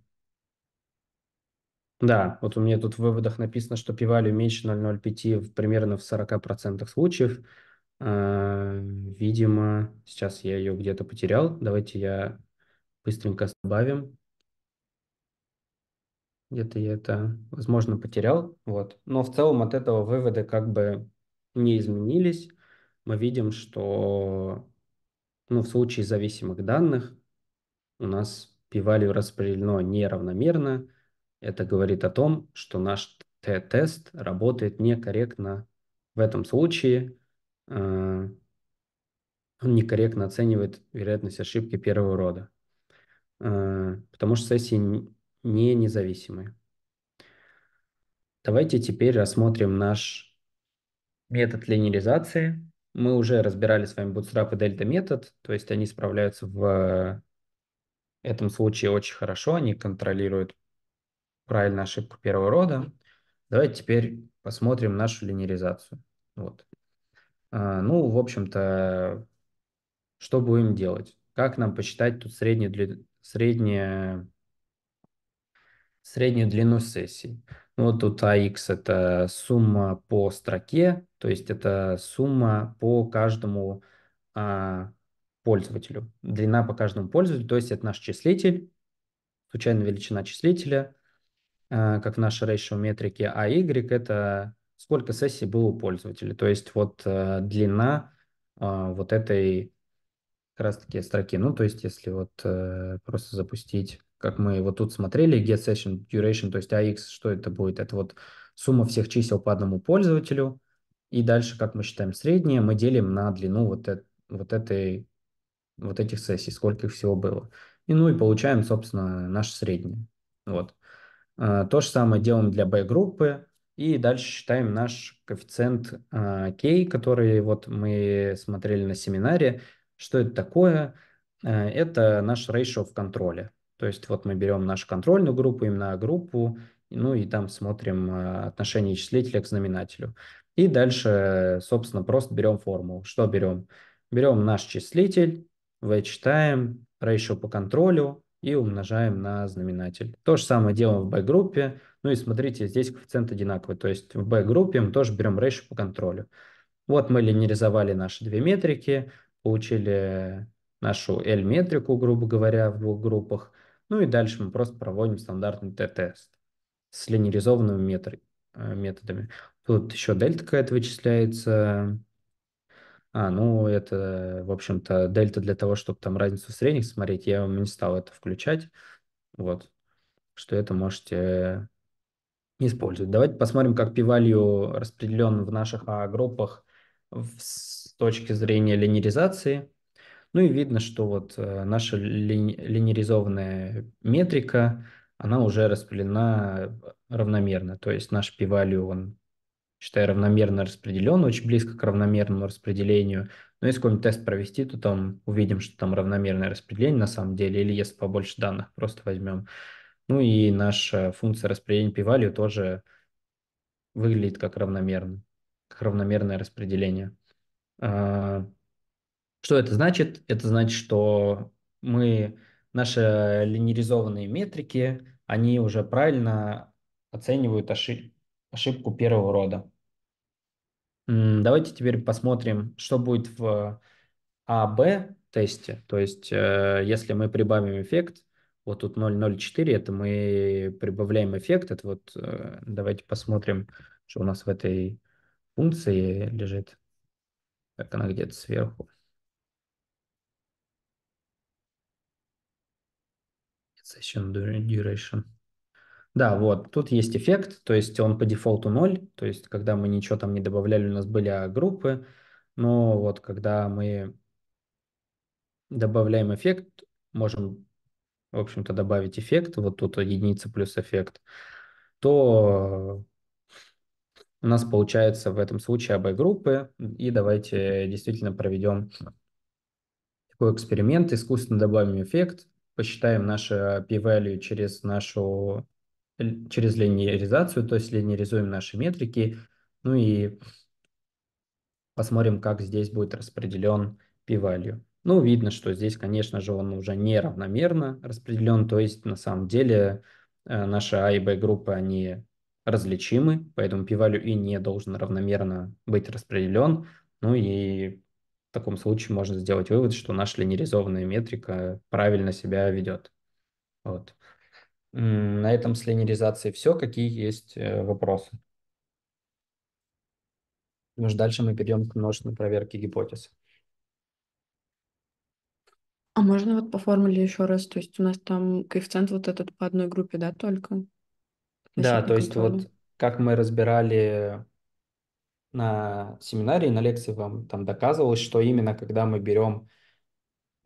да, вот у меня тут в выводах написано, что пивали меньше 0,05 в, примерно в 40% случаев. А, видимо, сейчас я ее где-то потерял. Давайте я быстренько добавим. Где-то я это, возможно, потерял. Вот. Но в целом от этого выводы как бы не изменились мы видим, что ну, в случае зависимых данных у нас p-value распределено неравномерно. Это говорит о том, что наш t-тест работает некорректно в этом случае. Э, он некорректно оценивает вероятность ошибки первого рода, э, потому что сессии не независимые. Давайте теперь рассмотрим наш метод линеризации. Мы уже разбирали с вами Bootstrap и Delta метод, то есть они справляются в э, этом случае очень хорошо, они контролируют правильно ошибку первого рода. Давайте теперь посмотрим нашу линеризацию. Вот. Э, ну, в общем-то, что будем делать? Как нам посчитать тут среднюю, дли... среднюю... среднюю длину сессии? Ну, вот тут AX – это сумма по строке, то есть это сумма по каждому а, пользователю, длина по каждому пользователю, то есть это наш числитель, случайная величина числителя, а, как в нашей ratio метрике, а y это сколько сессий было у пользователя, то есть вот а, длина а, вот этой как раз таки строки. Ну, то есть если вот э, просто запустить, как мы вот тут смотрели, get session duration, то есть AX, что это будет? Это вот сумма всех чисел по одному пользователю, и дальше, как мы считаем среднее, мы делим на длину вот, э вот, этой, вот этих сессий, сколько их всего было. И, ну и получаем, собственно, наше среднее. Вот. Э, то же самое делаем для B-группы. И дальше считаем наш коэффициент э, K, который вот мы смотрели на семинаре. Что это такое? Э, это наш ratio в контроле. То есть вот мы берем нашу контрольную группу, именно группу, ну и там смотрим э, отношение числителя к знаменателю. И дальше, собственно, просто берем формулу. Что берем? Берем наш числитель, вычитаем ratio по контролю и умножаем на знаменатель. То же самое делаем в B-группе. Ну и смотрите, здесь коэффициент одинаковый. То есть в B-группе мы тоже берем ratio по контролю. Вот мы линеризовали наши две метрики, получили нашу L-метрику, грубо говоря, в двух группах. Ну и дальше мы просто проводим стандартный Т-тест с линеризованными метр, э, методами. Тут еще дельта какая-то вычисляется. А, ну это, в общем-то, дельта для того, чтобы там разницу средних смотреть, я вам не стал это включать. Вот, что это можете использовать. Давайте посмотрим, как p-value распределен в наших группах с точки зрения линеризации. Ну и видно, что вот э, наша линеризованная метрика она уже распределена э, равномерно. То есть наш p-value, он, считай, равномерно распределен, очень близко к равномерному распределению. Но если какой-нибудь тест провести, то там увидим, что там равномерное распределение на самом деле, или если побольше данных просто возьмем. Ну и наша функция распределения p-value тоже выглядит как равномерно, как равномерное распределение. А, что это значит? Это значит, что мы наши э, линеризованные метрики, они уже правильно оценивают ошиб ошибку первого рода. Давайте теперь посмотрим, что будет в э, АБ тесте. То есть, э, если мы прибавим эффект, вот тут 0,04, это мы прибавляем эффект. Это вот давайте посмотрим, что у нас в этой функции лежит. Так, она где-то сверху. Session duration. Да, вот, тут есть эффект, то есть он по дефолту 0, то есть когда мы ничего там не добавляли, у нас были а, группы, но вот когда мы добавляем эффект, можем, в общем-то, добавить эффект, вот тут единица плюс эффект, то у нас получается в этом случае обе группы и давайте действительно проведем такой эксперимент, искусственно добавим эффект, посчитаем наше э, p-value через нашу через линеаризацию, то есть линеаризуем наши метрики, ну и посмотрим, как здесь будет распределен p-value. Ну, видно, что здесь, конечно же, он уже неравномерно распределен, то есть на самом деле э, наши А и Б группы, они различимы, поэтому p-value и не должен равномерно быть распределен. Ну и в таком случае можно сделать вывод, что наша линеризованная метрика правильно себя ведет. Вот. На этом с линеризацией все. Какие есть э, вопросы? Ну, дальше мы перейдем к множественной проверке гипотез. А можно вот по формуле еще раз? То есть у нас там коэффициент вот этот по одной группе, да, только? Да, то есть вот как мы разбирали на семинаре и на лекции вам там доказывалось, что именно когда мы берем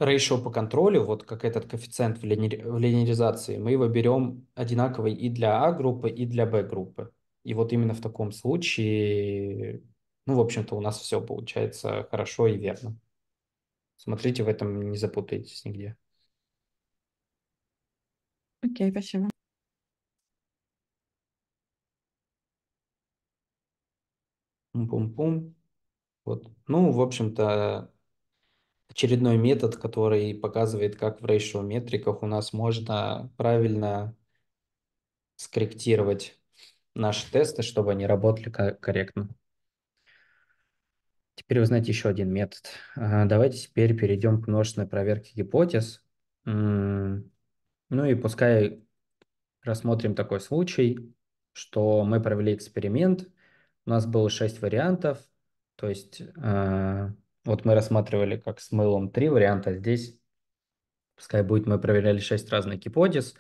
ratio по контролю, вот как этот коэффициент в, линер... в линеризации, мы его берем одинаковый и для А-группы, и для Б-группы. И вот именно в таком случае, ну, в общем-то, у нас все получается хорошо и верно. Смотрите, в этом не запутайтесь нигде. Окей, okay, спасибо. пум-пум-пум. Вот. Ну, в общем-то, очередной метод, который показывает, как в ratio метриках у нас можно правильно скорректировать наши тесты, чтобы они работали корректно. Теперь вы знаете еще один метод. А, давайте теперь перейдем к множественной проверке гипотез. М-м, ну и пускай рассмотрим такой случай, что мы провели эксперимент, у нас было 6 вариантов, то есть э, вот мы рассматривали как с мылом 3 варианта, здесь пускай будет, мы проверяли 6 разных гипотез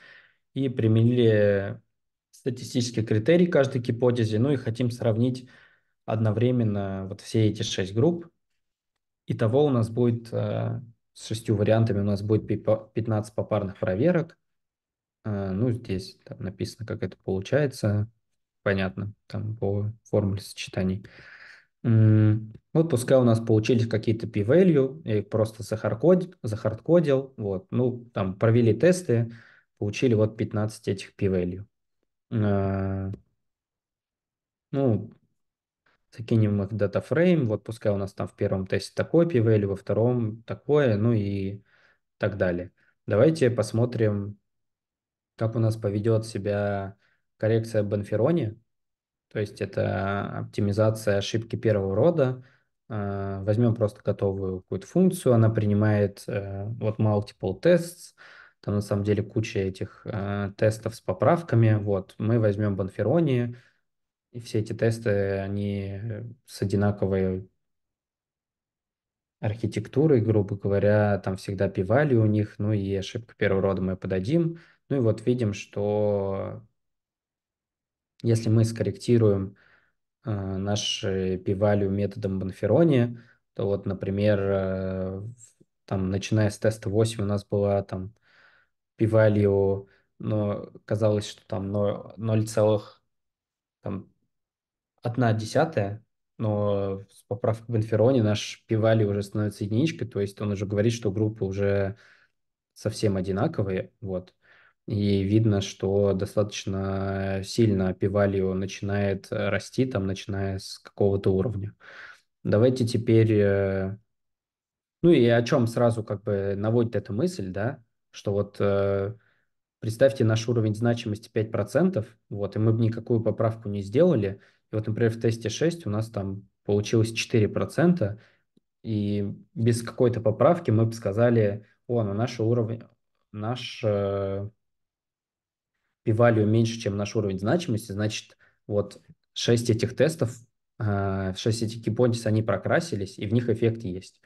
и применили статистический критерий каждой гипотезе, ну и хотим сравнить одновременно вот все эти 6 групп. Итого у нас будет э, с шестью вариантами, у нас будет 15 попарных проверок. Э, ну, здесь там написано, как это получается понятно, там по формуле сочетаний. Вот пускай у нас получились какие-то p-value, я их просто захардкодил, захардкодил, вот, ну, там провели тесты, получили вот 15 этих p-value. А, ну, закинем их в датафрейм, вот пускай у нас там в первом тесте такой p-value, во втором такое, ну и так далее. Давайте посмотрим, как у нас поведет себя коррекция Бонферони, то есть это оптимизация ошибки первого рода. Э, возьмем просто готовую какую-то функцию, она принимает э, вот multiple tests, там на самом деле куча этих э, тестов с поправками. Вот мы возьмем Бонферони, и все эти тесты, они с одинаковой архитектурой, грубо говоря, там всегда пивали у них, ну и ошибка первого рода мы подадим. Ну и вот видим, что если мы скорректируем э, наши p-value методом Банферони, то вот, например, э, там, начиная с теста 8 у нас была там p-value, но казалось, что там 0,1 десятая, но с поправкой Банферони наш p-value уже становится единичкой, то есть он уже говорит, что группы уже совсем одинаковые, вот, и видно, что достаточно сильно пивалио начинает э, расти, там, начиная с какого-то уровня. Давайте теперь... Э, ну и о чем сразу как бы наводит эта мысль, да, что вот э, представьте наш уровень значимости 5%, вот, и мы бы никакую поправку не сделали. И вот, например, в тесте 6 у нас там получилось 4%, и без какой-то поправки мы бы сказали, о, ну наш уровень, наш и value меньше, чем наш уровень значимости, значит, вот 6 этих тестов, 6 э, этих гипотез, они прокрасились, и в них эффект есть.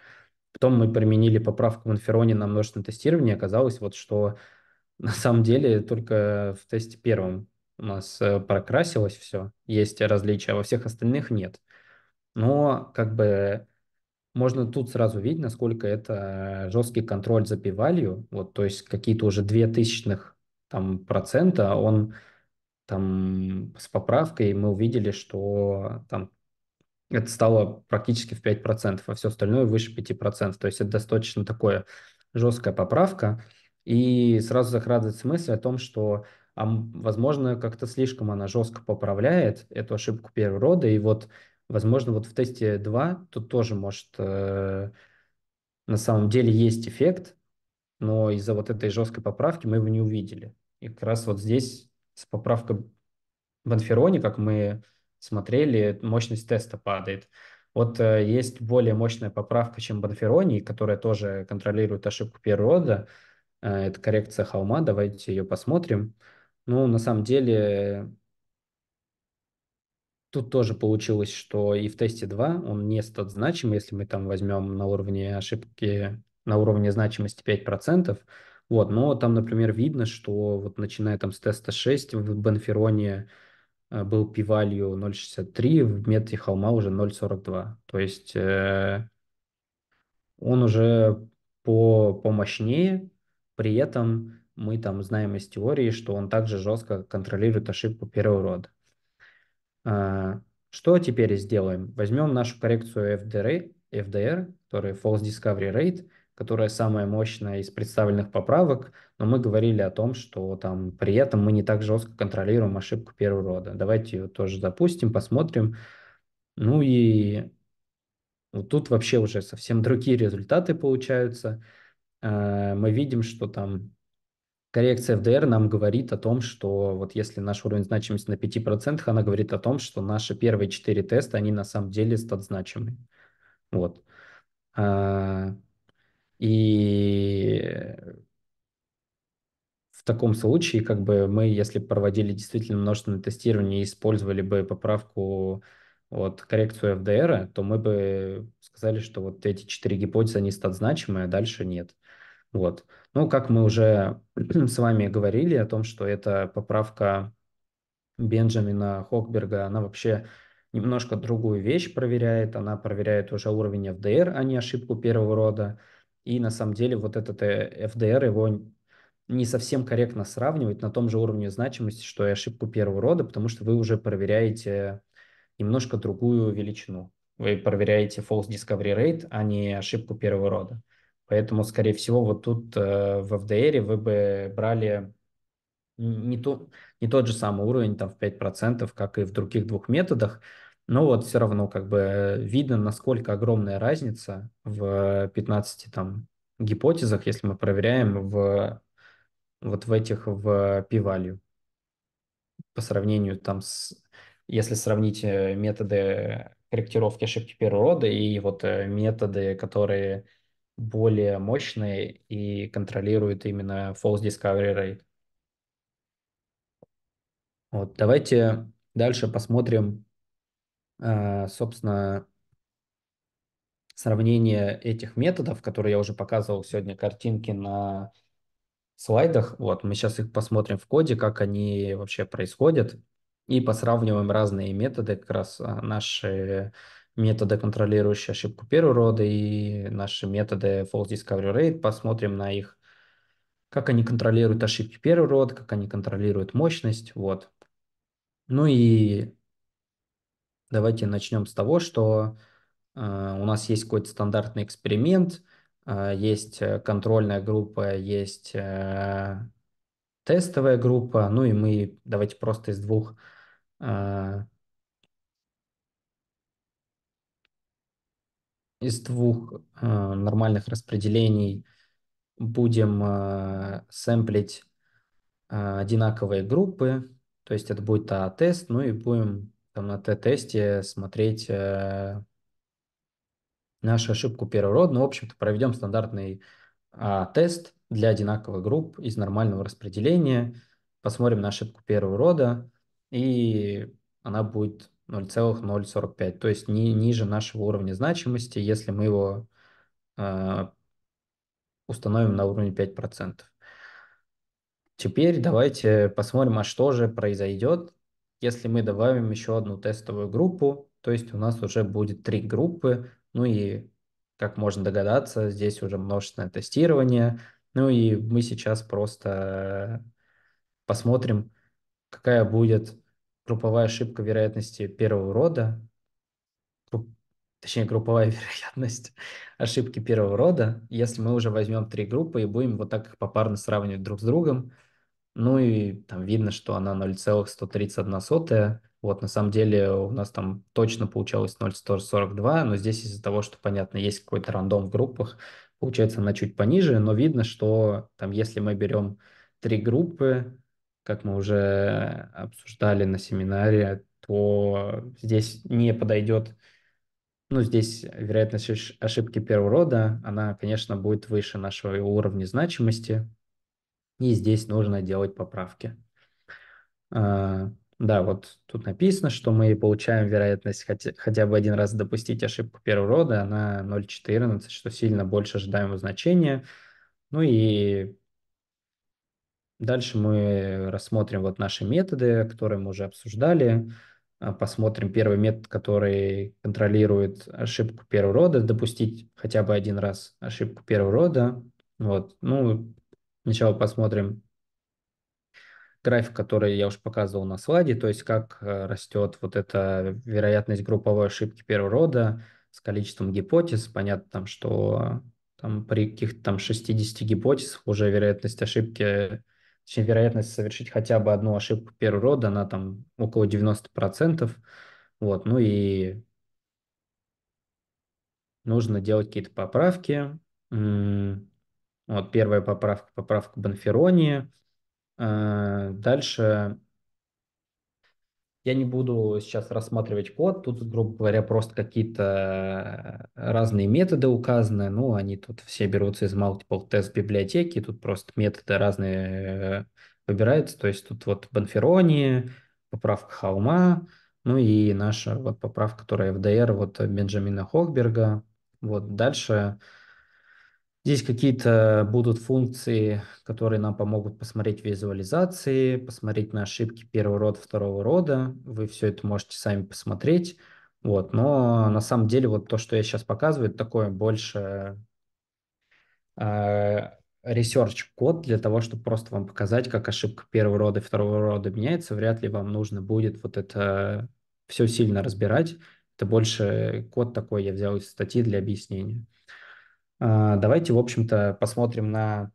Потом мы применили поправку в инфероне на множественное тестирование, оказалось, вот, что на самом деле только в тесте первом у нас э, прокрасилось все, есть различия, а во всех остальных нет. Но как бы можно тут сразу видеть, насколько это э, жесткий контроль за p-value, вот, то есть какие-то уже две тысячных там, процента, а он там с поправкой мы увидели, что там это стало практически в 5%, а все остальное выше 5%. То есть это достаточно такое жесткая поправка. И сразу закрадывается мысль о том, что, а, возможно, как-то слишком она жестко поправляет эту ошибку первого рода. И вот, возможно, вот в тесте 2 тут тоже может э, на самом деле есть эффект, но из-за вот этой жесткой поправки мы его не увидели. И как раз вот здесь с поправкой Банферони, как мы смотрели, мощность теста падает. Вот э, есть более мощная поправка, чем Банферони, которая тоже контролирует ошибку перерода. Э, это коррекция холма, давайте ее посмотрим. Ну, на самом деле, тут тоже получилось, что и в тесте 2 он не стат значим, если мы там возьмем на уровне ошибки, на уровне значимости 5%, вот, но там, например, видно, что вот начиная там с теста 6 в Бенфероне э, был p-value 0.63, в метре холма уже 0.42. То есть э, он уже по, помощнее, при этом мы там знаем из теории, что он также жестко контролирует ошибку первого рода. А, что теперь сделаем? Возьмем нашу коррекцию FDR, FDR, которая False Discovery Rate, которая самая мощная из представленных поправок, но мы говорили о том, что там при этом мы не так жестко контролируем ошибку первого рода. Давайте ее тоже запустим, посмотрим. Ну и вот тут вообще уже совсем другие результаты получаются. Э, мы видим, что там коррекция FDR нам говорит о том, что вот если наш уровень значимости на 5%, она говорит о том, что наши первые 4 теста, они на самом деле стат значимые. Вот. Э, и в таком случае, как бы мы, если проводили действительно множественное тестирование и использовали бы поправку, вот, коррекцию FDR, то мы бы сказали, что вот эти четыре гипотезы, они стат значимые, а дальше нет. Вот. Ну, как мы уже с вами говорили о том, что эта поправка Бенджамина Хокберга, она вообще немножко другую вещь проверяет. Она проверяет уже уровень FDR, а не ошибку первого рода. И на самом деле вот этот э, FDR его не совсем корректно сравнивать на том же уровне значимости, что и ошибку первого рода, потому что вы уже проверяете немножко другую величину. Вы проверяете false discovery rate, а не ошибку первого рода. Поэтому, скорее всего, вот тут э, в FDR вы бы брали не, ту, не тот же самый уровень, там, в 5%, как и в других двух методах, но вот все равно как бы видно, насколько огромная разница в 15 там гипотезах, если мы проверяем в вот в этих в p по сравнению там с если сравнить э, методы корректировки ошибки первого рода и вот э, методы, которые более мощные и контролируют именно false discovery rate. Вот, давайте дальше посмотрим Э, собственно, сравнение этих методов, которые я уже показывал сегодня картинки на слайдах. Вот, мы сейчас их посмотрим в коде, как они вообще происходят, и посравниваем разные методы, как раз э, наши методы, контролирующие ошибку первого рода, и наши методы false discovery rate, посмотрим на их, как они контролируют ошибки первого рода, как они контролируют мощность, вот. Ну и Давайте начнем с того, что э, у нас есть какой-то стандартный эксперимент, э, есть э, контрольная группа, есть э, тестовая группа, ну и мы давайте просто из двух э, из двух э, нормальных распределений будем э, сэмплить э, одинаковые группы, то есть это будет А-тест, ну и будем там на Т-тесте смотреть э, нашу ошибку первого рода. Ну, в общем-то, проведем стандартный э, тест для одинаковых групп из нормального распределения, посмотрим на ошибку первого рода, и она будет 0,045, то есть ни, ниже нашего уровня значимости, если мы его э, установим на уровне 5%. Теперь давайте посмотрим, а что же произойдет, если мы добавим еще одну тестовую группу, то есть у нас уже будет три группы, ну и, как можно догадаться, здесь уже множественное тестирование, ну и мы сейчас просто э, посмотрим, какая будет групповая ошибка вероятности первого рода, точнее, групповая вероятность ошибки первого рода, если мы уже возьмем три группы и будем вот так их попарно сравнивать друг с другом, ну и там видно, что она 0,131. Вот, на самом деле у нас там точно получалось 0,142, но здесь из-за того, что, понятно, есть какой-то рандом в группах, получается она чуть пониже, но видно, что там, если мы берем три группы, как мы уже обсуждали на семинаре, то здесь не подойдет, ну, здесь вероятность ошибки первого рода, она, конечно, будет выше нашего уровня значимости, и здесь нужно делать поправки. А, да, вот тут написано, что мы получаем вероятность хотя, хотя бы один раз допустить ошибку первого рода, она 0,14, что сильно больше ожидаемого значения. Ну и дальше мы рассмотрим вот наши методы, которые мы уже обсуждали. А, посмотрим первый метод, который контролирует ошибку первого рода, допустить хотя бы один раз ошибку первого рода. Вот. Ну, Сначала посмотрим график, который я уже показывал на слайде, то есть как э, растет вот эта вероятность групповой ошибки первого рода с количеством гипотез. Понятно, там, что там, при каких-то там 60 гипотез уже вероятность ошибки, точнее, вероятность совершить хотя бы одну ошибку первого рода, она там около 90%. Вот, ну и нужно делать какие-то поправки. Ну, вот первая поправка, поправка Банферони. Э, дальше я не буду сейчас рассматривать код. Тут, грубо говоря, просто какие-то разные методы указаны. Ну, они тут все берутся из multiple тест библиотеки. Тут просто методы разные э, выбираются. То есть тут вот Бонферони, поправка Холма, ну и наша вот поправка, которая FDR, вот Бенджамина Хохберга. Вот дальше Здесь какие-то будут функции, которые нам помогут посмотреть визуализации, посмотреть на ошибки первого рода, второго рода. Вы все это можете сами посмотреть. Вот. Но на самом деле вот то, что я сейчас показываю, это такое больше ресерч а, код для того, чтобы просто вам показать, как ошибка первого рода и второго рода меняется. Вряд ли вам нужно будет вот это все сильно разбирать. Это больше код такой я взял из статьи для объяснения. А, давайте, в общем-то, посмотрим на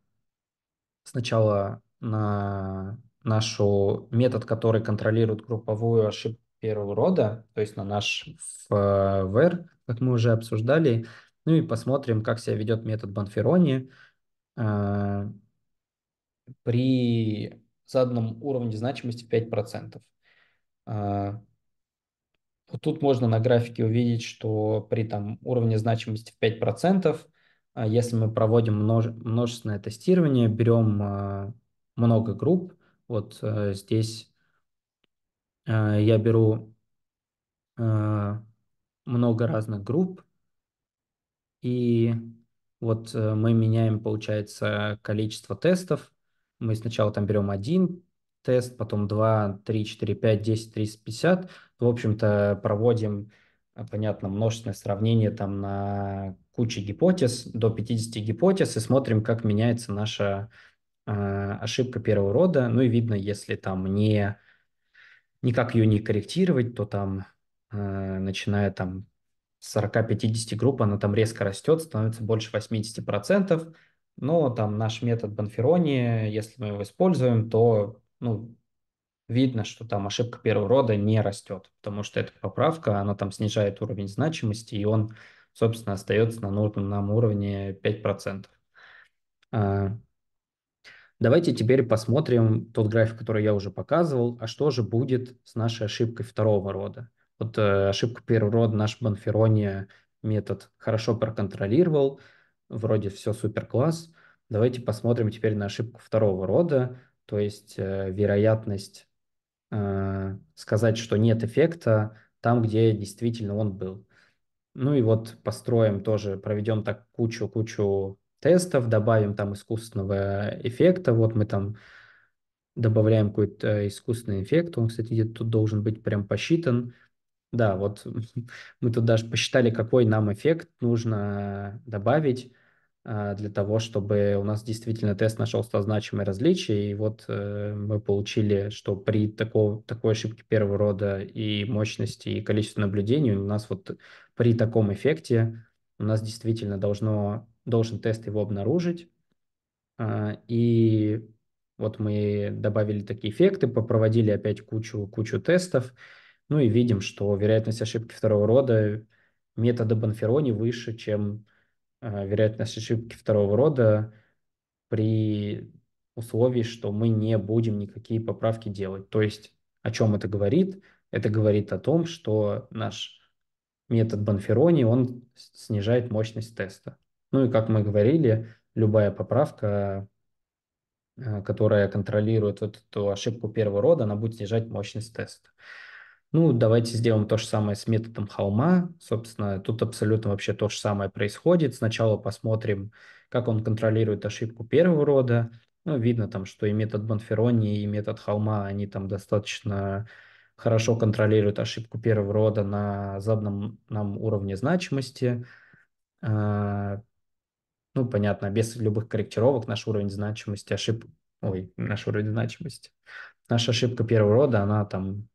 сначала на нашу метод, который контролирует групповую ошибку первого рода, то есть на наш FVR, э, как мы уже обсуждали, ну и посмотрим, как себя ведет метод Банферони а, при заданном уровне значимости 5%. Э, а, вот тут можно на графике увидеть, что при там, уровне значимости в 5% а если мы проводим множественное тестирование, берем э, много групп, вот э, здесь э, я беру много разных групп, и вот мы меняем, получается, количество тестов. Мы сначала там берем один тест, потом 2, 3, 4, 5, 10, 30, 50. В общем-то, проводим, понятно, множественное сравнение там на кучей гипотез, до 50 гипотез, и смотрим, как меняется наша э, ошибка первого рода. Ну и видно, если там не, никак ее не корректировать, то там, э, начиная там с 40-50 групп, она там резко растет, становится больше 80%. Но там наш метод Банферони, если мы его используем, то ну, видно, что там ошибка первого рода не растет, потому что эта поправка, она там снижает уровень значимости, и он собственно, остается на нужном нам уровне 5%. А, давайте теперь посмотрим тот график, который я уже показывал, а что же будет с нашей ошибкой второго рода. Вот э, ошибку первого рода наш Банферония метод хорошо проконтролировал, вроде все супер класс. Давайте посмотрим теперь на ошибку второго рода, то есть э, вероятность э, сказать, что нет эффекта там, где действительно он был. Ну и вот построим тоже, проведем так кучу-кучу тестов, добавим там искусственного эффекта. Вот мы там добавляем какой-то э, искусственный эффект. Он, кстати, где-то тут должен быть прям посчитан. Да, вот мы тут даже посчитали, какой нам эффект нужно добавить. А, для того, чтобы у нас действительно тест нашелся значимое различие. И вот э, мы получили, что при такого, такой ошибке первого рода и мощности, и количестве наблюдений у нас вот при таком эффекте у нас действительно должно, должен тест его обнаружить. Э, и вот мы добавили такие эффекты, попроводили опять кучу, кучу тестов, ну и видим, что вероятность ошибки второго рода метода Банферони выше, чем вероятность ошибки второго рода при условии, что мы не будем никакие поправки делать. То есть о чем это говорит? Это говорит о том, что наш метод Банферони, он снижает мощность теста. Ну и как мы говорили, любая поправка, э, которая контролирует вот эту ошибку первого рода, она будет снижать мощность теста. Ну, давайте сделаем то же самое с методом холма. Собственно, тут абсолютно вообще то же самое происходит. Сначала посмотрим, как он контролирует ошибку первого рода. Ну, видно там, что и метод Бонферони, и метод холма, они там достаточно хорошо контролируют ошибку первого рода на заданном нам уровне значимости. А, ну, понятно, без любых корректировок наш уровень значимости ошиб... Ой, наш уровень значимости. Наша ошибка первого рода, она там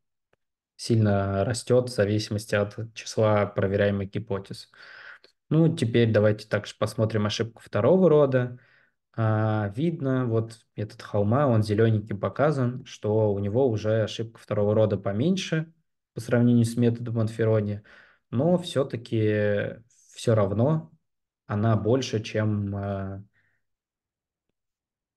сильно растет в зависимости от числа проверяемых гипотез. Ну, теперь давайте также посмотрим ошибку второго рода. А, видно, вот этот холма, он зелененький показан, что у него уже ошибка второго рода поменьше по сравнению с методом Монферони, но все-таки все равно она больше, чем а,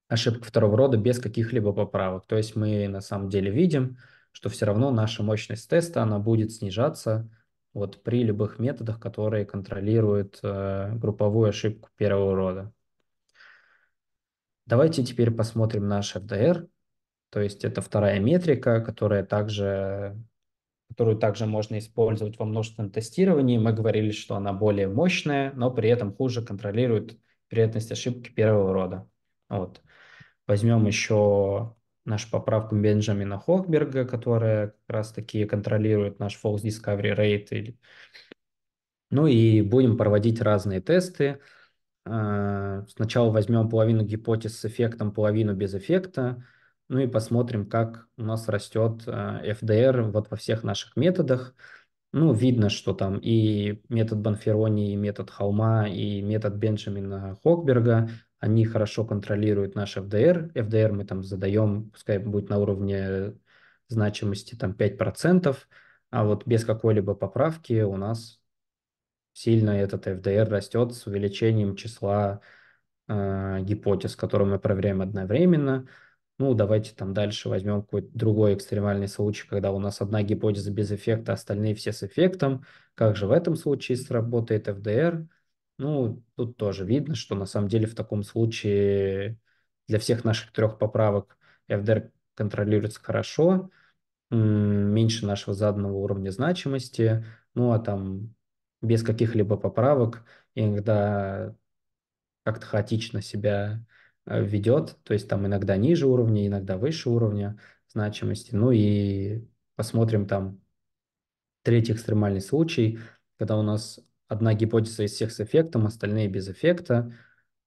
ошибка второго рода без каких-либо поправок. То есть мы на самом деле видим, что все равно наша мощность теста, она будет снижаться вот при любых методах, которые контролируют э, групповую ошибку первого рода. Давайте теперь посмотрим наш FDR то есть это вторая метрика, которая также, которую также можно использовать во множественном тестировании. Мы говорили, что она более мощная, но при этом хуже контролирует вероятность ошибки первого рода. Вот. Возьмем еще нашу поправку Бенджамина Хохберга, которая как раз-таки контролирует наш false discovery rate. Или... Ну и будем проводить разные тесты. А, сначала возьмем половину гипотез с эффектом, половину без эффекта. Ну и посмотрим, как у нас растет FDR а, вот во всех наших методах. Ну, видно, что там и метод Банферони, и метод Холма, и метод Бенджамина Хокберга, они хорошо контролируют наш FDR. FDR мы там задаем, пускай будет на уровне значимости там 5%, а вот без какой-либо поправки у нас сильно этот FDR растет с увеличением числа э, гипотез, которые мы проверяем одновременно. Ну, давайте там дальше возьмем какой-то другой экстремальный случай, когда у нас одна гипотеза без эффекта, а остальные все с эффектом. Как же в этом случае сработает FDR? Ну, тут тоже видно, что на самом деле в таком случае для всех наших трех поправок FDR контролируется хорошо, меньше нашего заданного уровня значимости, ну а там без каких-либо поправок, иногда как-то хаотично себя э, ведет, то есть там иногда ниже уровня, иногда выше уровня значимости. Ну и посмотрим там третий экстремальный случай, когда у нас одна гипотеза из всех с эффектом, остальные без эффекта.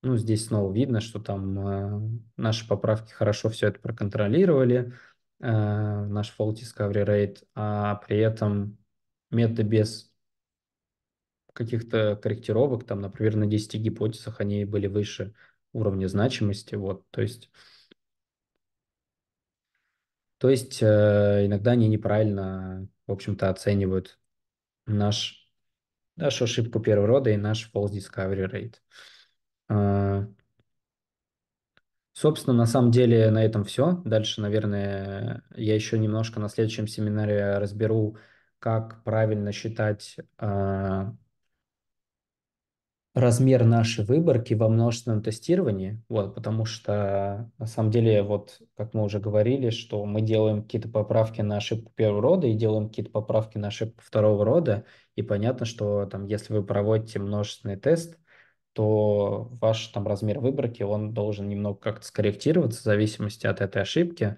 Ну, здесь снова видно, что там э, наши поправки хорошо все это проконтролировали, э, наш fault discovery rate, а при этом методы без каких-то корректировок, там, например, на 10 гипотезах они были выше уровня значимости, вот, то есть... То есть э, иногда они неправильно, в общем-то, оценивают наш Нашу ошибку первого рода и наш false discovery rate. А, собственно, на самом деле на этом все. Дальше, наверное, я еще немножко на следующем семинаре разберу, как правильно считать а, размер нашей выборки во множественном тестировании, вот, потому что на самом деле, вот как мы уже говорили, что мы делаем какие-то поправки на ошибку первого рода и делаем какие-то поправки на ошибку второго рода, и понятно, что там, если вы проводите множественный тест, то ваш там размер выборки, он должен немного как-то скорректироваться в зависимости от этой ошибки.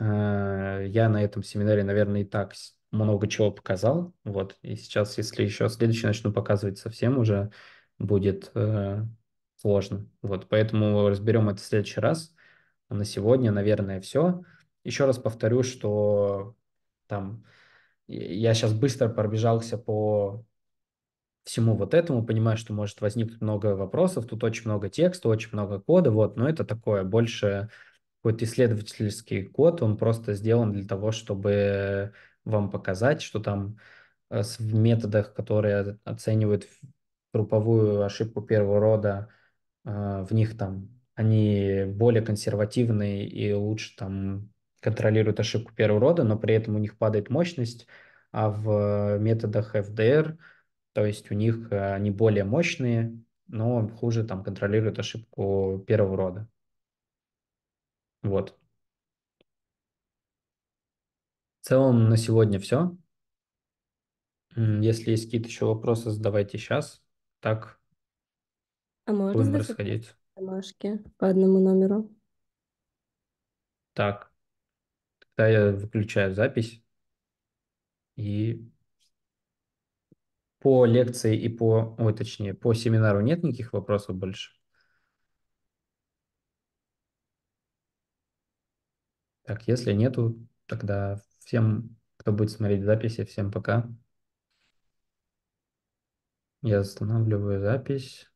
Э, я на этом семинаре, наверное, и так много чего показал, вот, и сейчас, если еще следующий начну показывать совсем уже будет э, сложно. Вот, поэтому разберем это в следующий раз. на сегодня, наверное, все. Еще раз повторю, что там я сейчас быстро пробежался по всему вот этому, понимаю, что может возникнуть много вопросов, тут очень много текста, очень много кода, вот, но это такое больше какой-то исследовательский код, он просто сделан для того, чтобы вам показать, что там э, в методах, которые оценивают групповую ошибку первого рода, а, в них там они более консервативные и лучше там контролируют ошибку первого рода, но при этом у них падает мощность, а в методах FDR, то есть у них а, они более мощные, но хуже там контролируют ошибку первого рода. Вот. В целом на сегодня все. Если есть какие-то еще вопросы, задавайте сейчас. Так А можно будем записать домашки по одному номеру? Так, тогда я выключаю запись. И по лекции и по, ой, точнее, по семинару нет никаких вопросов больше. Так, если нету, тогда всем, кто будет смотреть записи, всем пока. Я останавливаю запись.